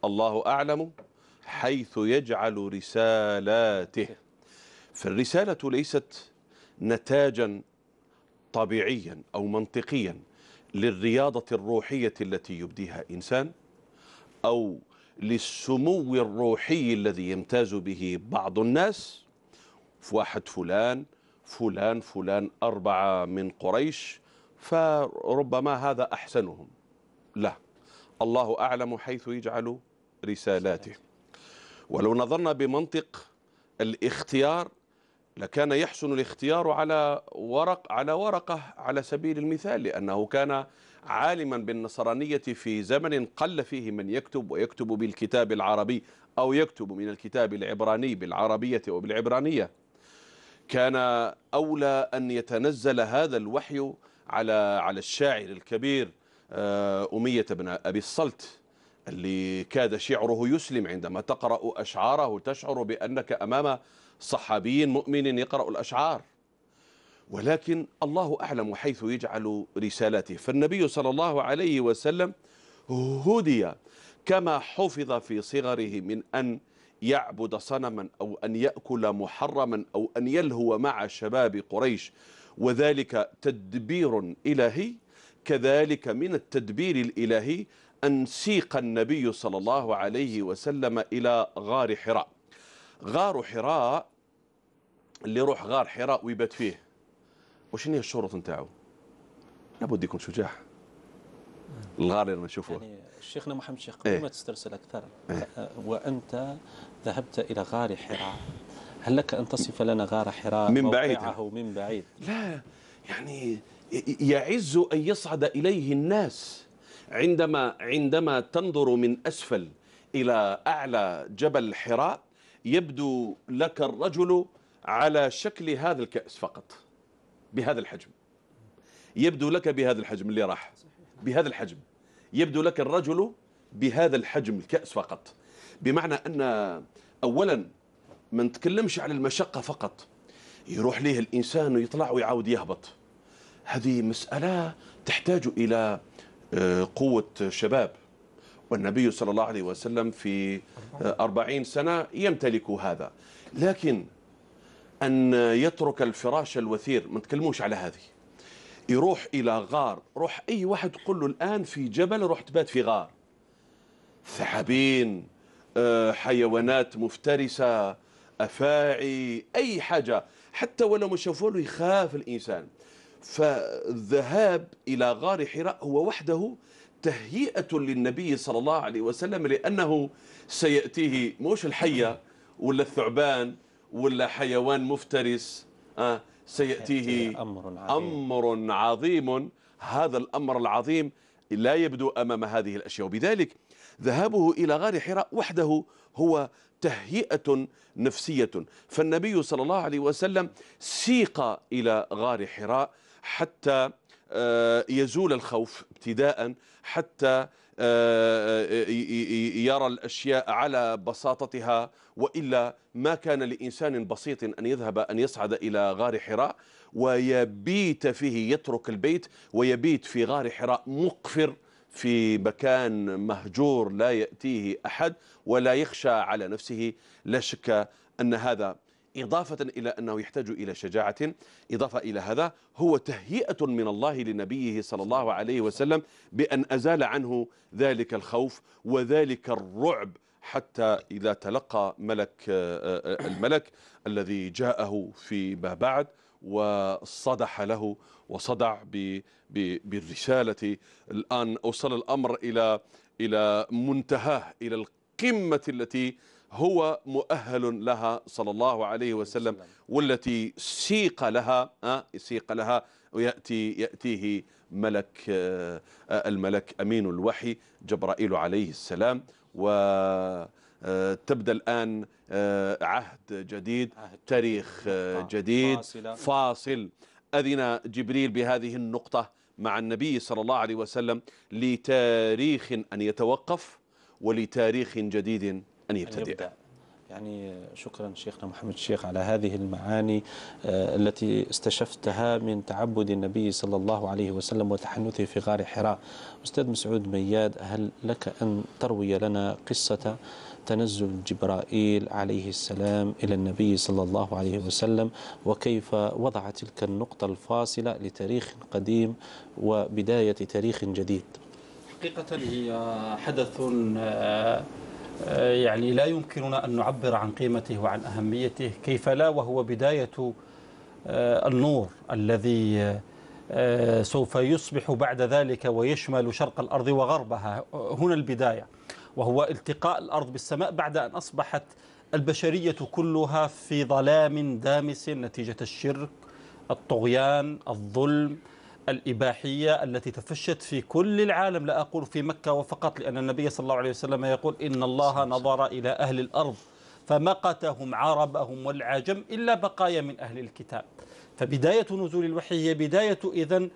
الله أعلم حيث يجعل رسالاته فالرسالة ليست نتاجا طبيعيا أو منطقيا للرياضة الروحية التي يبديها إنسان أو للسمو الروحي الذي يمتاز به بعض الناس واحد فلان فلان فلان أربعة من قريش فربما هذا أحسنهم لا الله أعلم حيث يجعل رسالاته ولو نظرنا بمنطق الاختيار لكان يحسن الاختيار على ورق على ورقه على سبيل المثال لأنه كان عالما بالنصرانية في زمن قل فيه من يكتب ويكتب بالكتاب العربي أو يكتب من الكتاب العبراني بالعربية وبالعبرانية كان أولى أن يتنزل هذا الوحي على على الشاعر الكبير آه، أمية بن أبي الصلت اللي كاد شعره يسلم عندما تقرأ أشعاره تشعر بأنك أمام صحابي مؤمن يقرأ الأشعار ولكن الله أعلم حيث يجعل رسالته فالنبي صلى الله عليه وسلم هدي كما حفظ في صغره من أن يعبد صنما أو أن يأكل محرما أو أن يلهو مع شباب قريش وذلك تدبير إلهي كذلك من التدبير الإلهي أن سيق النبي صلى الله عليه وسلم إلى غار حراء غار حراء اللي يروح غار حراء ويبات فيه وشنو هي الشروط نتاعو لابد يكون شجاع الغار اللي نشوفوه يعني شيخنا محمد شيخ قبل إيه؟ ما تسترسل أكثر إيه؟ وأنت ذهبت إلى غار حراء هل لك أن تصف لنا غار حراء من بعيد من بعيد لا يعني يعز أن يصعد إليه الناس عندما عندما تنظر من أسفل إلى أعلى جبل حراء يبدو لك الرجل على شكل هذا الكأس فقط بهذا الحجم يبدو لك بهذا الحجم اللي راح بهذا الحجم يبدو لك الرجل بهذا الحجم الكأس فقط بمعنى أن أولا ما نتكلمش على المشقة فقط يروح ليه الإنسان ويطلع ويعاود يهبط هذه مسألة تحتاج إلى آه، قوة شباب والنبي صلى الله عليه وسلم في آه، أربعين سنة يمتلك هذا لكن أن يترك الفراش الوثير ما نتكلموش على هذه يروح إلى غار روح أي واحد تقول له الآن في جبل روح تبات في غار ثعابين آه، حيوانات مفترسة أفاعي أي حاجة حتى ولو ما له يخاف الإنسان فالذهاب إلى غار حراء هو وحده تهيئة للنبي صلى الله عليه وسلم لأنه سيأتيه موش الحية ولا الثعبان ولا حيوان مفترس آه سيأتيه أمر عظيم, أمر عظيم هذا الأمر العظيم لا يبدو أمام هذه الأشياء وبذلك ذهابه إلى غار حراء وحده هو تهيئة نفسية فالنبي صلى الله عليه وسلم سيق إلى غار حراء حتى آه، يزول الخوف ابتداء حتى آه، آه، يرى الأشياء على بساطتها وإلا ما كان لإنسان بسيط أن يذهب أن يصعد إلى غار حراء ويبيت فيه يترك البيت ويبيت في غار حراء مقفر في مكان مهجور لا يأتيه أحد ولا يخشى على نفسه لا شك أن هذا إضافة إلى أنه يحتاج إلى شجاعة إضافة إلى هذا هو تهيئة من الله لنبيه صلى الله عليه وسلم بأن أزال عنه ذلك الخوف وذلك الرعب حتى إذا تلقى ملك آه، آه، الملك الذي جاءه فيما بعد وصدح له وصدع بالرسالة الآن أوصل الأمر إلى إلى منتهاه إلى القمة التي هو مؤهل لها صلى الله عليه وسلم والتي سيق لها آه، سيق لها ويأتي يأتيه ملك آه، الملك أمين الوحي جبرائيل عليه السلام وتبدأ آه، الآن عهد جديد تاريخ جديد فاصل أذن جبريل بهذه النقطة مع النبي صلى الله عليه وسلم لتاريخ أن يتوقف ولتاريخ جديد أن يبتدئ يعني شكرا شيخنا محمد الشيخ على هذه المعاني آه، التي استشفتها من تعبد النبي صلى الله عليه وسلم وتحنثه في غار حراء أستاذ مسعود مياد هل لك أن تروي لنا قصة تنزل جبرائيل عليه السلام إلى النبي صلى الله عليه وسلم وكيف وضع تلك النقطة الفاصلة لتاريخ قديم وبداية تاريخ جديد حقيقة هي حدث آه، آه، يعني لا يمكننا أن نعبر عن قيمته وعن أهميته كيف لا وهو بداية آه، النور الذي آه، سوف يصبح بعد ذلك ويشمل شرق الأرض وغربها هنا البداية وهو التقاء الأرض بالسماء بعد أن أصبحت البشرية كلها في ظلام دامس نتيجة الشرك الطغيان الظلم الإباحية التي تفشت في كل العالم لا أقول في مكة وفقط لأن النبي صلى الله عليه وسلم يقول إن الله نظر إلى أهل الأرض فمقتهم عربهم والعجم إلا بقايا من أهل الكتاب فبداية نزول الوحي هي بداية إذا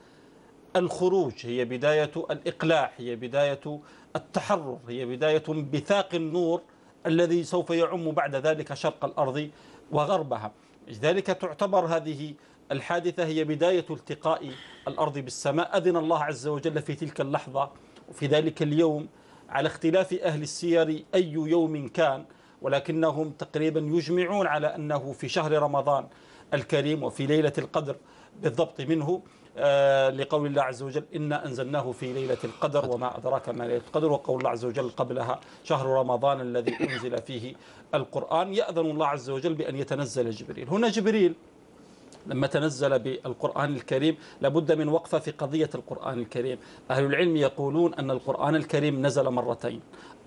الخروج هي بداية الإقلاع هي بداية التحرر هي بداية انبثاق النور الذي سوف يعم بعد ذلك شرق الأرض وغربها لذلك تعتبر هذه الحادثة هي بداية التقاء الأرض بالسماء أذن الله عز وجل في تلك اللحظة وفي ذلك اليوم على اختلاف أهل السير أي يوم كان ولكنهم تقريبا يجمعون على أنه في شهر رمضان الكريم وفي ليلة القدر بالضبط منه آه، لقول الله عز وجل إنا أنزلناه في ليلة القدر وما أدراك ما ليلة القدر وقول الله عز وجل قبلها شهر رمضان الذي أنزل فيه القرآن يأذن الله عز وجل بأن يتنزل جبريل هنا جبريل لما تنزل بالقرآن الكريم لابد من وقفة في قضية القرآن الكريم أهل العلم يقولون أن القرآن الكريم نزل مرتين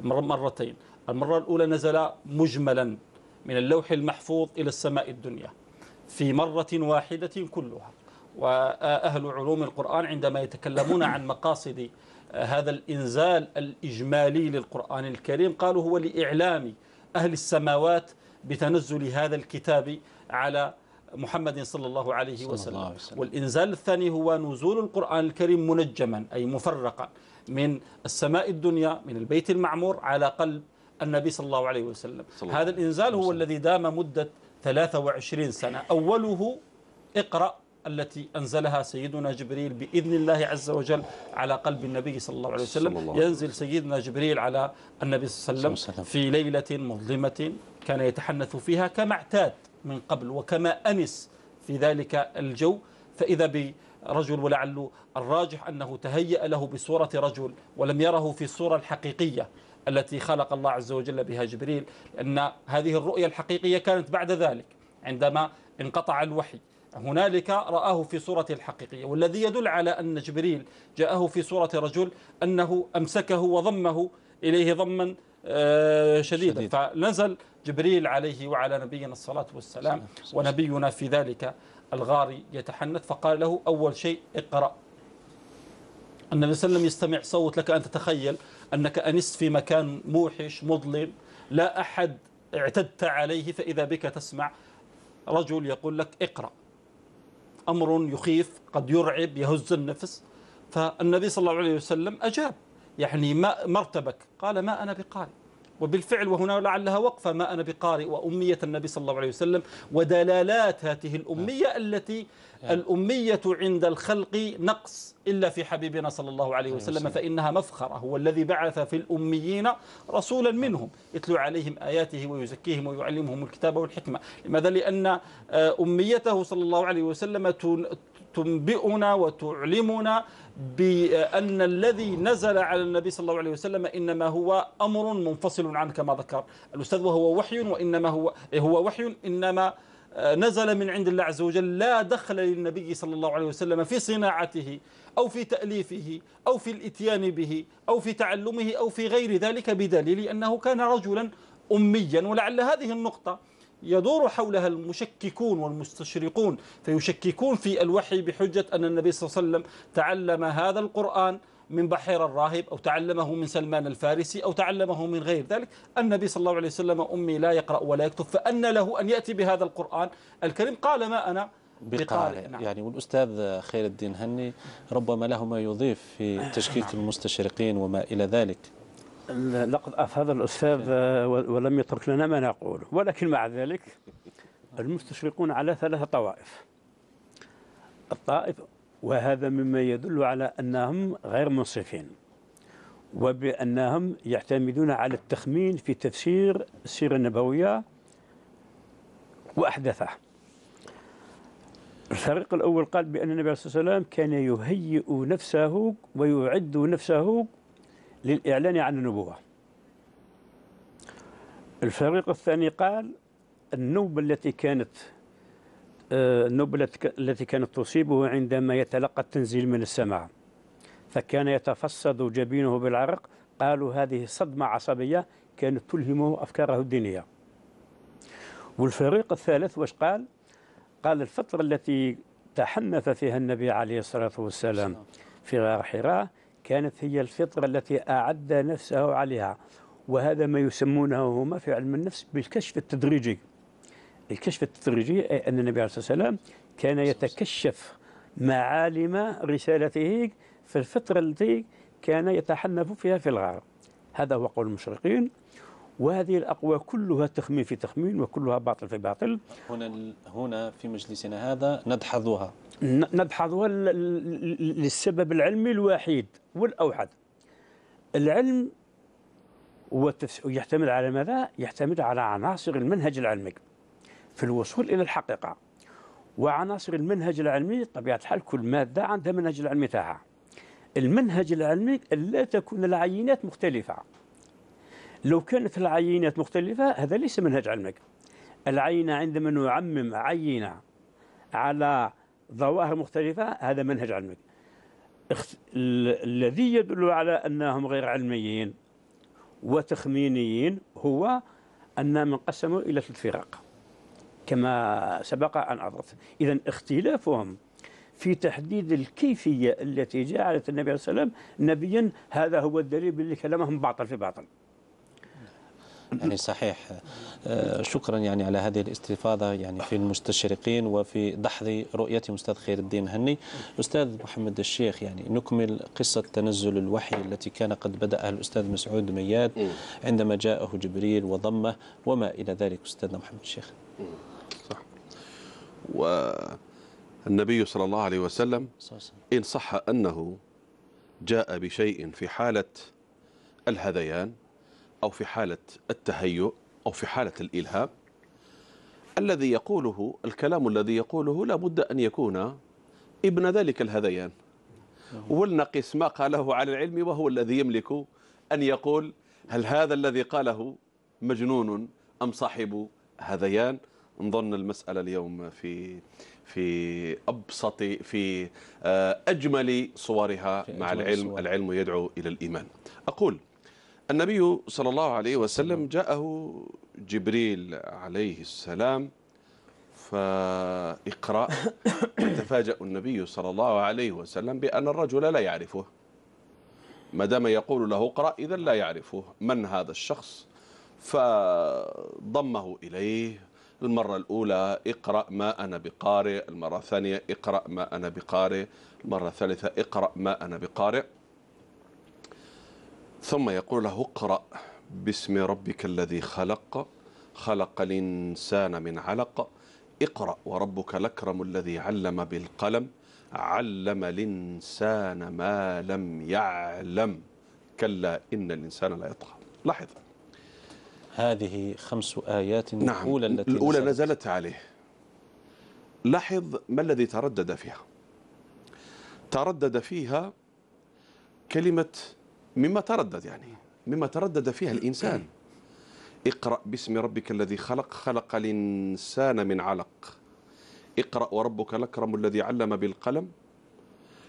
مرتين المرة الأولى نزل مجملا من اللوح المحفوظ إلى السماء الدنيا في مرة واحدة كلها وأهل علوم القرآن عندما يتكلمون عن مقاصد آه، هذا الإنزال الإجمالي للقرآن الكريم قالوا هو لإعلام أهل السماوات بتنزل هذا الكتاب على محمد صلى الله عليه وسلم, صلى الله عليه وسلم. والإنزال الثاني هو نزول القرآن الكريم منجما أي مفرقا من السماء الدنيا من البيت المعمور على قلب النبي صلى الله عليه وسلم صلى هذا الإنزال هو الذي دام مدة 23 سنة أوله اقرأ التي أنزلها سيدنا جبريل بإذن الله عز وجل على قلب النبي صلى الله عليه وسلم الله. ينزل سيدنا جبريل على النبي صلى الله عليه وسلم في ليلة مظلمة كان يتحنث فيها كما اعتاد من قبل وكما أنس في ذلك الجو فإذا برجل ولعل الراجح أنه تهيأ له بصورة رجل ولم يره في الصورة الحقيقية التي خلق الله عز وجل بها جبريل لأن هذه الرؤية الحقيقية كانت بعد ذلك عندما انقطع الوحي هنالك رآه في صورة الحقيقية والذي يدل على أن جبريل جاءه في صورة رجل أنه أمسكه وضمه إليه ضما آه، شديدا شديد. فنزل جبريل عليه وعلى نبينا الصلاة والسلام ونبينا في ذلك الغار يتحنث فقال له أول شيء اقرأ النبي صلى الله عليه وسلم يستمع صوت لك أن تتخيل أنك أنست في مكان موحش مظلم لا أحد اعتدت عليه فإذا بك تسمع رجل يقول لك اقرأ أمر يخيف قد يرعب يهز النفس فالنبي صلى الله عليه وسلم أجاب يعني ما مرتبك قال ما أنا بقارئ وبالفعل وهنا لعلها وقفة ما أنا بقارئ وأمية النبي صلى الله عليه وسلم ودلالات هذه الأمية نعم. التي نعم. الأمية عند الخلق نقص إلا في حبيبنا صلى الله عليه نعم، وسلم فإنها مفخرة هو الذي بعث في الأميين رسولا منهم يتلو عليهم آياته ويزكيهم ويعلمهم الكتاب والحكمة لماذا؟ لأن آه، أميته صلى الله عليه وسلم تنبئنا وتعلمنا بأن الذي نزل على النبي صلى الله عليه وسلم إنما هو أمر منفصل عنه كما ذكر الأستاذ وهو وحي وإنما هو إيه، هو وحي إنما آه، نزل من عند الله عز وجل لا دخل للنبي صلى الله عليه وسلم في صناعته أو في تأليفه أو في الإتيان به أو في تعلمه أو في غير ذلك بدليل أنه كان رجلا أميا ولعل هذه النقطة يدور حولها المشككون والمستشرقون فيشككون في الوحي بحجة أن النبي صلى الله عليه وسلم تعلم هذا القرآن من بحير الراهب أو تعلمه من سلمان الفارسي أو تعلمه من غير ذلك النبي صلى الله عليه وسلم أمي لا يقرأ ولا يكتب فأن له أن يأتي بهذا القرآن الكريم قال ما أنا بقارئ نعم. يعني والأستاذ خير الدين هني ربما له ما يضيف في تشكيك نعم. المستشرقين وما إلى ذلك لقد أفاد الأستاذ آه، ولم يترك لنا ما نقول ولكن مع ذلك المستشرقون على ثلاث طوائف الطائف وهذا مما يدل على أنهم غير منصفين وبأنهم يعتمدون على التخمين في تفسير السيرة النبوية وأحداثها الفريق الأول قال بأن النبي عليه الصلاة والسلام كان يهيئ نفسه ويعد نفسه للإعلان عن النبوة الفريق الثاني قال النوبة التي كانت آه، النوبة التي كانت تصيبه عندما يتلقى التنزيل من السماء فكان يتفسد جبينه بالعرق قالوا هذه صدمة عصبية كانت تلهمه أفكاره الدينية والفريق الثالث واش قال قال الفترة التي تحنث فيها النبي عليه الصلاة والسلام في غار حراء كانت هي الفطرة التي أعد نفسه عليها وهذا ما يسمونه هما في علم النفس بالكشف التدريجي الكشف التدريجي أي أن النبي عليه الصلاة والسلام كان يتكشف معالم رسالته في الفطرة التي كان يتحنف فيها في الغار هذا هو قول المشرقين وهذه الأقوى كلها تخمين في تخمين وكلها باطل في باطل هنا هنا في مجلسنا هذا ندحضها ندحضها للسبب العلمي الوحيد والأوحد العلم يحتمل على ماذا؟ يحتمل على عناصر المنهج العلمي في الوصول إلى الحقيقة وعناصر المنهج العلمي طبيعة الحال كل مادة عندها منهج العلمي تاعها المنهج العلمي ألا تكون العينات مختلفة لو كانت العينات مختلفة هذا ليس منهج علمك العينة عندما نعمم عينة على ظواهر مختلفة هذا منهج علمك الذي يدل على أنهم غير علميين وتخمينيين هو أنهم انقسموا إلى ثلاث فرق كما سبق أن أضفت إذا اختلافهم في تحديد الكيفية التي جعلت النبي عليه الصلاة والسلام نبيا هذا هو الدليل بأن كلامهم باطل في باطل يعني صحيح آه، شكرا يعني على هذه الاستفاضة يعني في المستشرقين وفي دحض رؤية أستاذ خير الدين هني أستاذ محمد الشيخ يعني نكمل قصة تنزل الوحي التي كان قد بدأها الأستاذ مسعود مياد عندما جاءه جبريل وضمه وما إلى ذلك أستاذنا محمد الشيخ صح والنبي صلى الله عليه وسلم إن صح أنه جاء بشيء في حالة الهذيان أو في حالة التهيؤ أو في حالة الإلهام الذي يقوله الكلام الذي يقوله لابد أن يكون ابن ذلك الهذيان ولنقس ما قاله على العلم وهو الذي يملك أن يقول هل هذا الذي قاله مجنون أم صاحب هذيان نظن المسألة اليوم في في أبسط في آه، أجمل صورها مع العلم العلم يدعو إلى الإيمان أقول النبي صلى الله عليه وسلم جاءه جبريل عليه السلام فاقرأ تفاجأ النبي صلى الله عليه وسلم بأن الرجل لا يعرفه ما دام يقول له اقرأ إذا لا يعرفه من هذا الشخص فضمه إليه المرة الأولى اقرأ ما أنا بقارئ المرة الثانية اقرأ ما أنا بقارئ المرة الثالثة اقرأ ما أنا بقارئ ثم يقول له اقرأ باسم ربك الذي خلق خلق الإنسان من علق اقرأ وربك الأكرم الذي علم بالقلم علم الإنسان ما لم يعلم كلا إن الإنسان لا يطغى لاحظ هذه خمس آيات نعم الأولى التي الأولى نزلت, نزلت عليه لاحظ ما الذي تردد فيها تردد فيها كلمة مما تردد يعني مما تردد فيها الإنسان اقرأ باسم ربك الذي خلق خلق الإنسان من علق اقرأ وربك الأكرم الذي علم بالقلم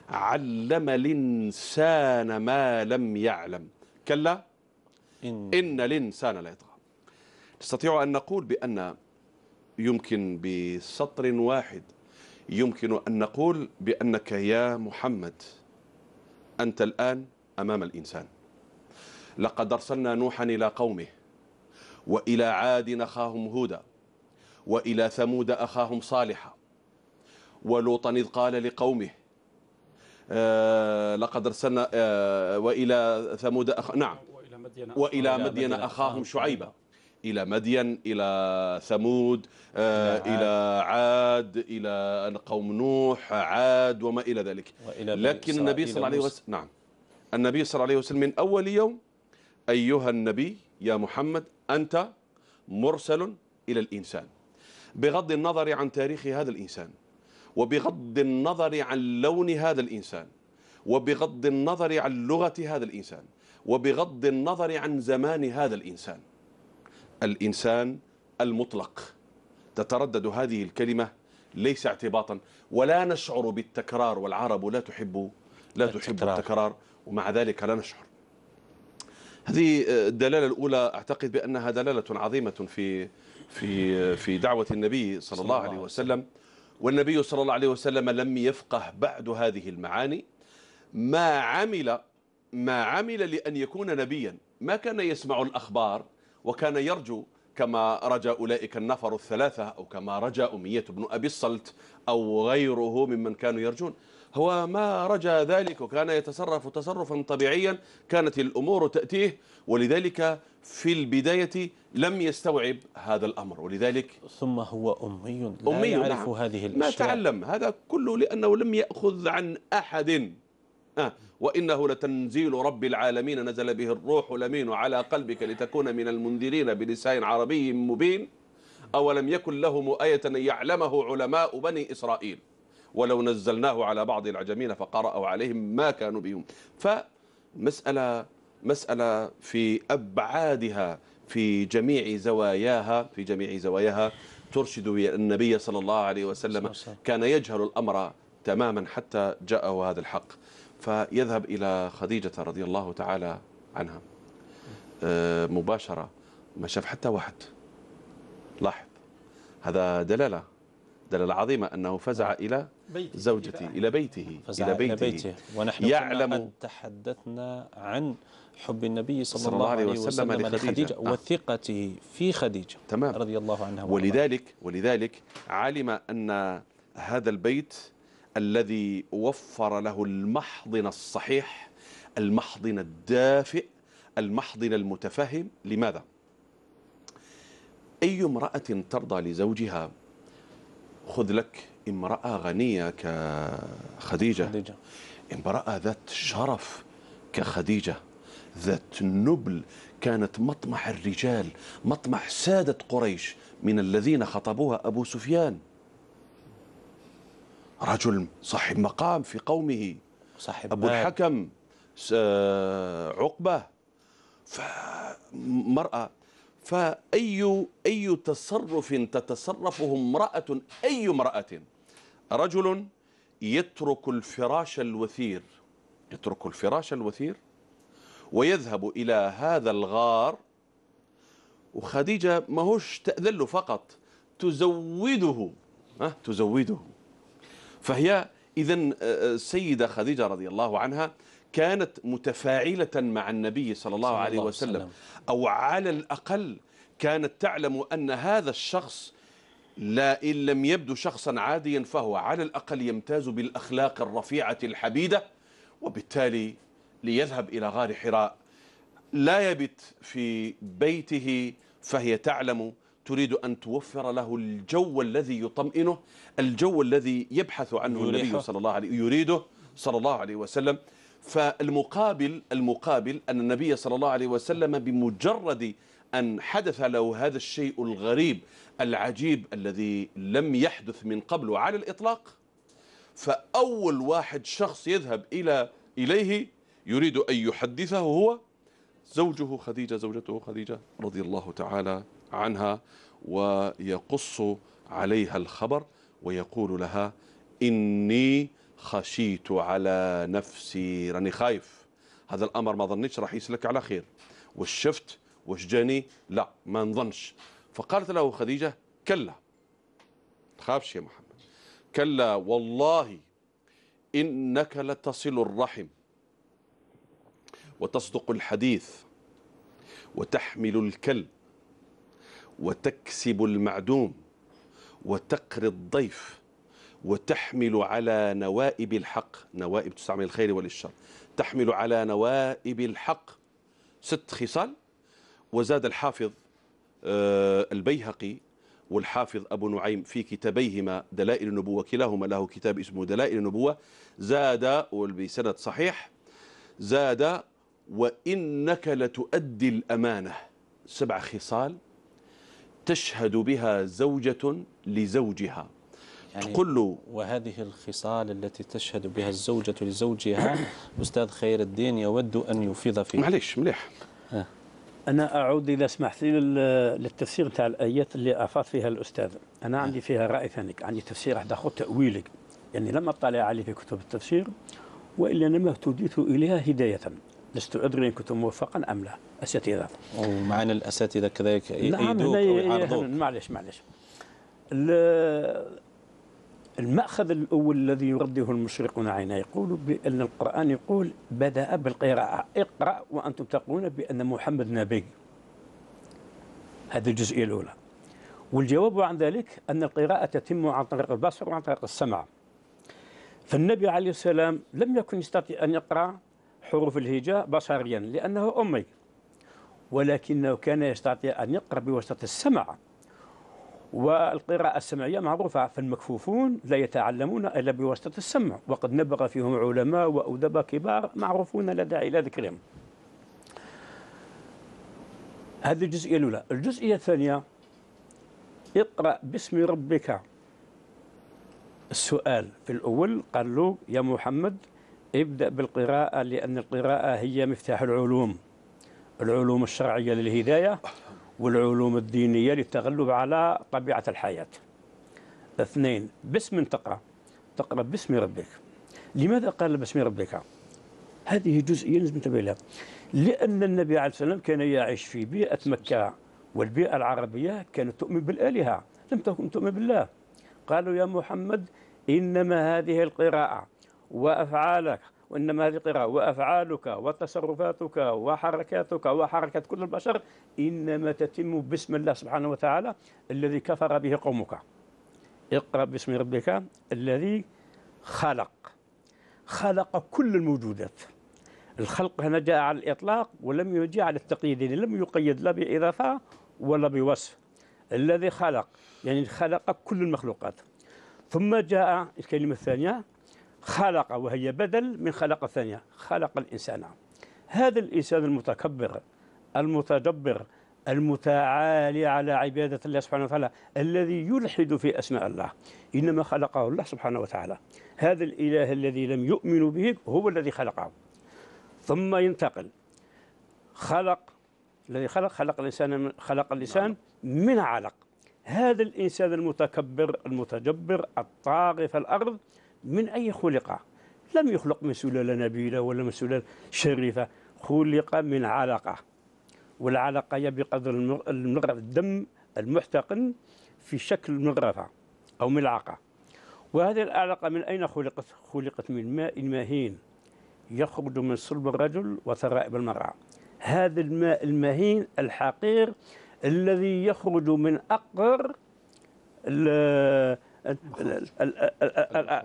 علم الإنسان ما لم يعلم كلا إن, إن الإنسان لا يطغى نستطيع أن نقول بأن يمكن بسطر واحد يمكن أن نقول بأنك يا محمد أنت الآن أمام الإنسان لقد أرسلنا نوحا إلى قومه وإلى عاد أخاهم هودا وإلى ثمود أخاهم صالحا ولوطا إذ قال لقومه آه لقد أرسلنا آه وإلى ثمود أخ... نعم وإلى مدين, وإلى مدين أخاهم شعيبا إلى مدين إلى ثمود آه إلى عاد إلى قوم نوح عاد وما إلى ذلك لكن النبي صلى الله عليه وسلم نعم النبي صلى الله عليه وسلم من أول يوم أيها النبي يا محمد أنت مرسل إلى الإنسان بغض النظر عن تاريخ هذا الإنسان وبغض النظر عن لون هذا الإنسان وبغض النظر عن لغة هذا الإنسان وبغض النظر عن زمان هذا الإنسان الإنسان المطلق تتردد هذه الكلمة ليس اعتباطا ولا نشعر بالتكرار والعرب لا تحب لا التكرار. تحب التكرار ومع ذلك لا نشعر هذه الدلالة الأولى أعتقد بأنها دلالة عظيمة في في في دعوة النبي صلى الله عليه وسلم والنبي صلى الله عليه وسلم لم يفقه بعد هذه المعاني ما عمل ما عمل لأن يكون نبيا ما كان يسمع الأخبار وكان يرجو كما رجا أولئك النفر الثلاثة أو كما رجا أمية بن أبي الصلت أو غيره ممن كانوا يرجون هو ما رجا ذلك وكان يتصرف تصرفا طبيعيا كانت الأمور تأتيه ولذلك في البداية لم يستوعب هذا الأمر ولذلك ثم هو أمي لا أمي يعرف نعم هذه الأشياء ما تعلم هذا كله لأنه لم يأخذ عن أحد آه وإنه لتنزيل رب العالمين نزل به الروح الأمين على قلبك لتكون من المنذرين بلسان عربي مبين أولم يكن لهم آية يعلمه علماء بني إسرائيل ولو نزلناه على بعض العجمين فقرأوا عليهم ما كانوا بهم فمسألة مسألة في أبعادها في جميع زواياها في جميع زواياها ترشد النبي صلى الله عليه وسلم كان يجهل الأمر تماما حتى جاءه هذا الحق فيذهب إلى خديجة رضي الله تعالى عنها آه، مباشرة ما شاف حتى واحد لاحظ هذا دلالة دلالة عظيمة أنه فزع إلى بيتي زوجتي إلى بيته إلى بيته, بيته ونحن يعلم قد تحدثنا عن حب النبي صلى, صلى الله عليه وسلم, وسلم لخديجة آه. وثقته في خديجة تمام رضي الله عنها ولذلك ولذلك علم أن هذا البيت الذي وفر له المحضن الصحيح المحضن الدافئ المحضن المتفهم لماذا؟ أي امرأة ترضى لزوجها خذ لك امرأة غنية كخديجة خديجة. امرأة ذات شرف كخديجة ذات نبل كانت مطمح الرجال مطمح سادة قريش من الذين خطبوها أبو سفيان رجل صاحب مقام في قومه صاحب أبو باب. الحكم عقبة فمرأة فأي أي تصرف تتصرفه امرأة أي امرأة رجل يترك الفراش الوثير يترك الفراش الوثير ويذهب إلى هذا الغار وخديجة ماهوش تأذله فقط تزوده ها تزوده فهي إذا السيدة آه، آه، خديجة رضي الله عنها كانت متفاعلة مع النبي صلى الله صلى عليه الله وسلم. وسلم أو على الأقل كانت تعلم أن هذا الشخص لا إن لم يبدو شخصا عاديا فهو على الأقل يمتاز بالأخلاق الرفيعة الحبيدة وبالتالي ليذهب إلى غار حراء لا يبت في بيته فهي تعلم تريد أن توفر له الجو الذي يطمئنه الجو الذي يبحث عنه يريحه. النبي صلى الله عليه يريده صلى الله عليه وسلم فالمقابل المقابل أن النبي صلى الله عليه وسلم بمجرد أن حدث له هذا الشيء الغريب العجيب الذي لم يحدث من قبل على الإطلاق فأول واحد شخص يذهب إلى إليه يريد أن يحدثه هو زوجه خديجة زوجته خديجة رضي الله تعالى عنها ويقص عليها الخبر ويقول لها إني خشيت على نفسي راني خايف هذا الأمر ما ظنيتش راح يسلك على خير والشفت وشجاني لا ما نظنش فقالت له خديجة كلا تخافش يا محمد كلا والله إنك لتصل الرحم وتصدق الحديث وتحمل الكل وتكسب المعدوم وتقري الضيف وتحمل على نوائب الحق نوائب تستعمل الخير والشر تحمل على نوائب الحق ست خصال وزاد الحافظ آه، البيهقي والحافظ أبو نعيم في كتابيهما دلائل النبوة كلاهما له كتاب اسمه دلائل النبوة زاد وبسند صحيح زاد وإنك لتؤدي الأمانة سبع خصال تشهد بها زوجة لزوجها يعني تقول له وهذه الخصال التي تشهد بها الزوجة لزوجها أستاذ خير الدين يود أن يفيض فيها معليش مليح آه. أنا أعود إذا سمحت لي للتفسير تاع الآيات اللي أفاض فيها الأستاذ أنا نعم. عندي فيها رأي ثاني عندي تفسير واحد آخر تأويلي يعني لم أطلع عليه في كتب التفسير وإلا انما اهتديت إليها هداية لست أدري إن كنت موفقا أم لا أساتذة ومعنا الأساتذة كذلك يأيدوك نعم أو يعارضوك معلش معلش المأخذ الأول الذي يرده المشرقون علينا يقول بأن القرآن يقول بدأ بالقراءة اقرأ وأنتم تقولون بأن محمد نبي هذه الجزئية الأولى والجواب عن ذلك أن القراءة تتم عن طريق البصر وعن طريق السمع فالنبي عليه السلام لم يكن يستطيع أن يقرأ حروف الهجاء بصريا لأنه أمي ولكنه كان يستطيع أن يقرأ بواسطة السمع والقراءة السمعية معروفة فالمكفوفون لا يتعلمون إلا بواسطة السمع وقد نبغ فيهم علماء وأدباء كبار معروفون لا داعي إلى ذكرهم هذه الجزئية الأولى الجزئية الثانية اقرأ باسم ربك السؤال في الأول قال له يا محمد ابدأ بالقراءة لأن القراءة هي مفتاح العلوم العلوم الشرعية للهداية والعلوم الدينية للتغلب على طبيعة الحياة اثنين باسم تقرأ تقرأ باسم ربك لماذا قال باسم ربك هذه جزئية لازم ننتبه لأن النبي عليه السلام كان يعيش في بيئة مكة والبيئة العربية كانت تؤمن بالآلهة لم تكن تؤمن بالله قالوا يا محمد إنما هذه القراءة وأفعالك وإنما هذه قراءة وأفعالك وتصرفاتك وحركاتك وحركات كل البشر إنما تتم باسم الله سبحانه وتعالى الذي كفر به قومك اقرأ باسم ربك الذي خلق خلق كل الموجودات الخلق هنا جاء على الإطلاق ولم يجي على التقييد يعني لم يقيد لا بإضافة ولا بوصف الذي خلق يعني خلق كل المخلوقات ثم جاء الكلمة الثانية خلق وهي بدل من خلق الثانية خلق الإنسان هذا الإنسان المتكبر المتجبر المتعالي على عبادة الله سبحانه وتعالى الذي يلحد في أسماء الله إنما خلقه الله سبحانه وتعالى هذا الإله الذي لم يؤمن به هو الذي خلقه ثم ينتقل خلق الذي خلق خلق الإنسان من خلق الإنسان من علق هذا الإنسان المتكبر المتجبر الطاغي في الأرض من أي خلق لم يخلق من سلالة نبيلة ولا من سلالة شريفة خلق من علقة والعلقة هي بقدر المغرف الدم المحتقن في شكل مغرفة أو ملعقة وهذه العلقة من أين خلقت؟ خلقت من ماء مهين يخرج من صلب الرجل وثرائب المرأة هذا الماء المهين الحقير الذي يخرج من أقر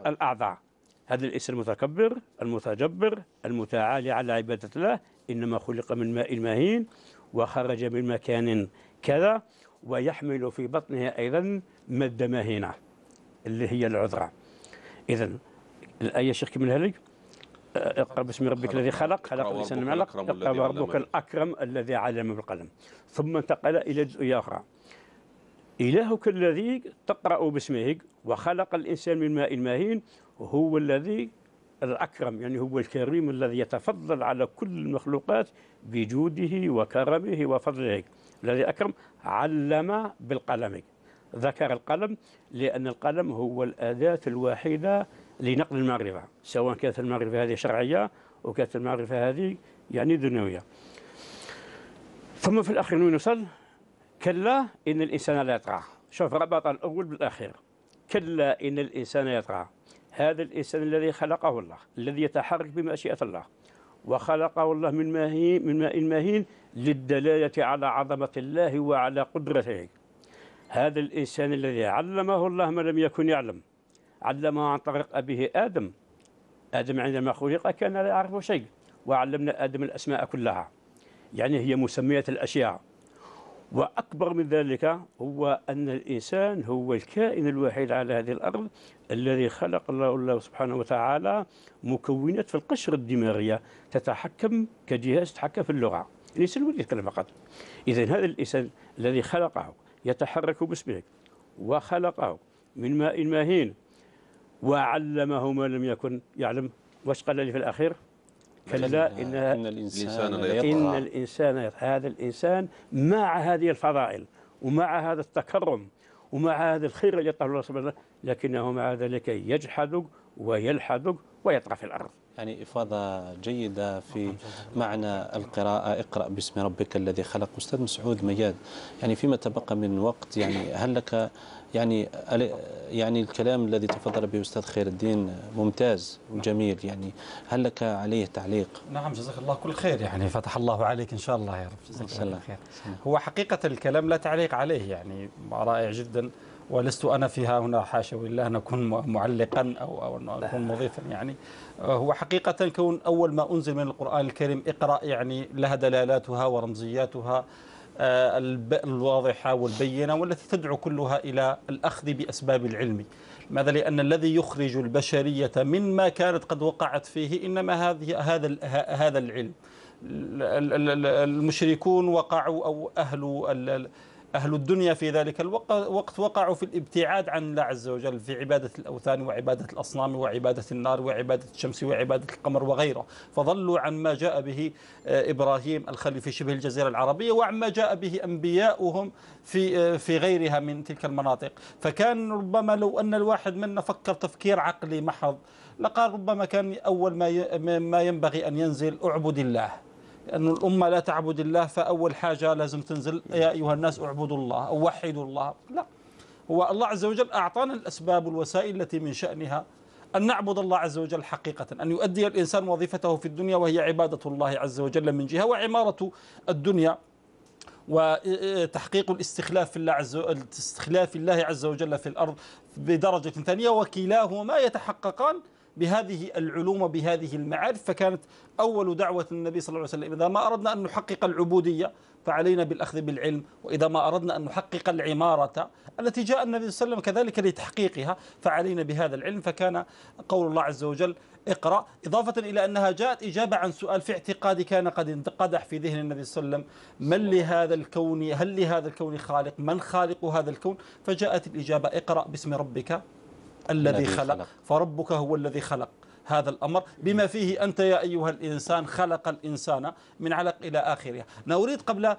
الأعضاء هذا الإنس المتكبر المتجبر المتعالي على عبادة الله إنما خلق من ماء مهين وخرج من مكان كذا ويحمل في بطنه أيضا مادة مهينة اللي هي العذرة إذا الآية شيخ كمل هلك اقرا باسم ربك الذي خلق خلق الإنسان من علق اقرا ربك الأكرم الذي علم بالقلم ثم انتقل إلى جزئية أخرى إلهك الذي تقرأ باسمه وخلق الإنسان من ماء ماهين هو الذي الأكرم يعني هو الكريم الذي يتفضل على كل المخلوقات بجوده وكرمه وفضله الذي أكرم علم بالقلم ذكر القلم لأن القلم هو الأداة الوحيدة لنقل المعرفة سواء كانت المعرفة هذه شرعية أو كانت المعرفة هذه يعني دنيوية ثم في الأخير نوصل كلا إن الإنسان لا يطغى شوف ربط الأول بالأخير كلا إن الإنسان يطغى هذا الإنسان الذي خلقه الله الذي يتحرك بمشيئة الله وخلقه الله من ماهين من ماء مهين للدلالة على عظمة الله وعلى قدرته هذا الإنسان الذي علمه الله ما لم يكن يعلم علمه عن طريق أبيه آدم آدم عندما خلق كان لا يعرف شيء وعلمنا آدم الأسماء كلها يعني هي مسميات الأشياء وأكبر من ذلك هو أن الإنسان هو الكائن الوحيد على هذه الأرض الذي خلق الله, الله سبحانه وتعالى مكونات في القشرة الدماغية تتحكم كجهاز تتحكم في اللغة الإنسان هو يتكلم فقط إذا هذا الإنسان الذي خلقه يتحرك باسمه وخلقه من ماء ماهين وعلمه ما لم يكن يعلم واش قال لي في الأخير كلا إن, إن الإنسان إن الإنسان هذا الإنسان مع هذه الفضائل ومع هذا التكرم ومع هذا الخير الذي الله سبحانه لكنه مع ذلك يجحدك ويلحدك ويطغى في الأرض يعني إفاضة جيدة في معنى القراءة اقرأ باسم ربك الذي خلق أستاذ مسعود مياد يعني فيما تبقى من وقت يعني هل لك يعني يعني الكلام الذي تفضل به أستاذ خير الدين ممتاز وجميل يعني هل لك عليه تعليق؟ نعم جزاك الله كل خير يعني فتح الله عليك إن شاء الله يا رب جزاك الله خير هو حقيقة الكلام لا تعليق عليه يعني رائع جدا ولست أنا فيها هنا حاشا لله أن أكون معلقا أو, أو أن أكون مضيفا يعني آه، هو حقيقة كون أول ما أنزل من القرآن الكريم اقرأ يعني لها دلالاتها ورمزياتها آه، الواضحة والبينة والتي تدعو كلها إلى الأخذ بأسباب العلم ماذا لأن الذي يخرج البشرية مما كانت قد وقعت فيه إنما هذه هذا هذا العلم المشركون وقعوا أو أهل أهل الدنيا في ذلك الوقت وقعوا في الابتعاد عن الله عز وجل في عبادة الأوثان وعبادة الأصنام وعبادة النار وعبادة الشمس وعبادة القمر وغيره فظلوا عن ما جاء به آه، إبراهيم الخليل في شبه الجزيرة العربية وعما جاء به أنبياؤهم في آه، في غيرها من تلك المناطق فكان ربما لو أن الواحد منا فكر تفكير عقلي محض لقال ربما كان أول ما ما ينبغي أن ينزل أعبد الله أن الأمة لا تعبد الله فأول حاجة لازم تنزل يا أيها الناس اعبدوا الله أو وحدوا الله لا هو الله عز وجل أعطانا الأسباب والوسائل التي من شأنها أن نعبد الله عز وجل حقيقة أن يؤدي الإنسان وظيفته في الدنيا وهي عبادة الله عز وجل من جهة وعمارة الدنيا وتحقيق الاستخلاف في الله عز وجل استخلاف الله عز وجل في الأرض بدرجة ثانية وكلاهما يتحققان بهذه العلوم وبهذه المعارف فكانت أول دعوة النبي صلى الله عليه وسلم إذا ما أردنا أن نحقق العبودية فعلينا بالأخذ بالعلم وإذا ما أردنا أن نحقق العمارة التي جاء النبي صلى الله عليه وسلم كذلك لتحقيقها فعلينا بهذا العلم فكان قول الله عز وجل اقرأ إضافة إلى أنها جاءت إجابة عن سؤال في اعتقادي كان قد انتقدح في ذهن النبي صلى الله عليه وسلم من لهذا الكون هل لهذا الكون خالق من خالق هذا الكون فجاءت الإجابة اقرأ باسم ربك الذي خلق. فربك هو الذي خلق هذا الأمر بما فيه أنت يا أيها الإنسان خلق الإنسان من علق إلى آخره نريد قبل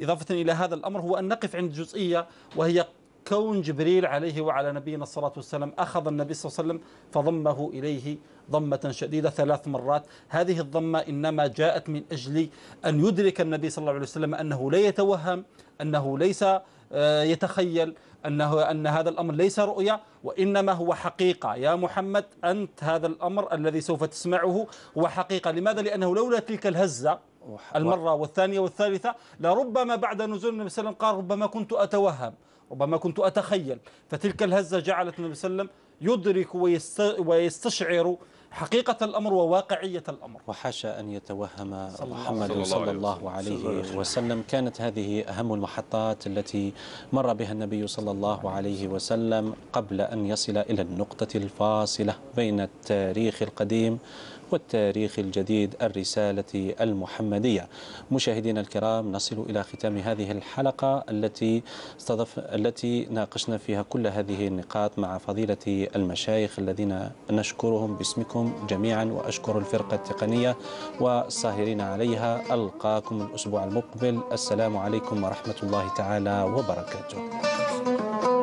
إضافة إلى هذا الأمر هو أن نقف عند جزئية وهي كون جبريل عليه وعلى نبينا الصلاة والسلام أخذ النبي صلى الله عليه وسلم فضمه إليه ضمة شديدة ثلاث مرات هذه الضمة إنما جاءت من أجل أن يدرك النبي صلى الله عليه وسلم أنه لا يتوهم أنه ليس آه، يتخيل أنه أن هذا الأمر ليس رؤيا وإنما هو حقيقة يا محمد أنت هذا الأمر الذي سوف تسمعه هو حقيقة لماذا؟ لأنه لولا تلك الهزة المرة والثانية والثالثة لربما بعد نزول النبي صلى الله عليه وسلم قال ربما كنت أتوهم ربما كنت أتخيل فتلك الهزة جعلت النبي صلى الله عليه وسلم يدرك ويستشعر حقيقة الأمر وواقعية الأمر وحاشا أن يتوهم صلى محمد صلى, صلى الله عليه وسلم. وسلم كانت هذه أهم المحطات التي مر بها النبي صلى الله عليه وسلم قبل أن يصل إلى النقطة الفاصلة بين التاريخ القديم والتاريخ الجديد الرسالة المحمدية مشاهدينا الكرام نصل إلى ختام هذه الحلقة التي استضف التي ناقشنا فيها كل هذه النقاط مع فضيلة المشايخ الذين نشكرهم باسمكم جميعا وأشكر الفرقة التقنية والصاهرين عليها ألقاكم الأسبوع المقبل السلام عليكم ورحمة الله تعالى وبركاته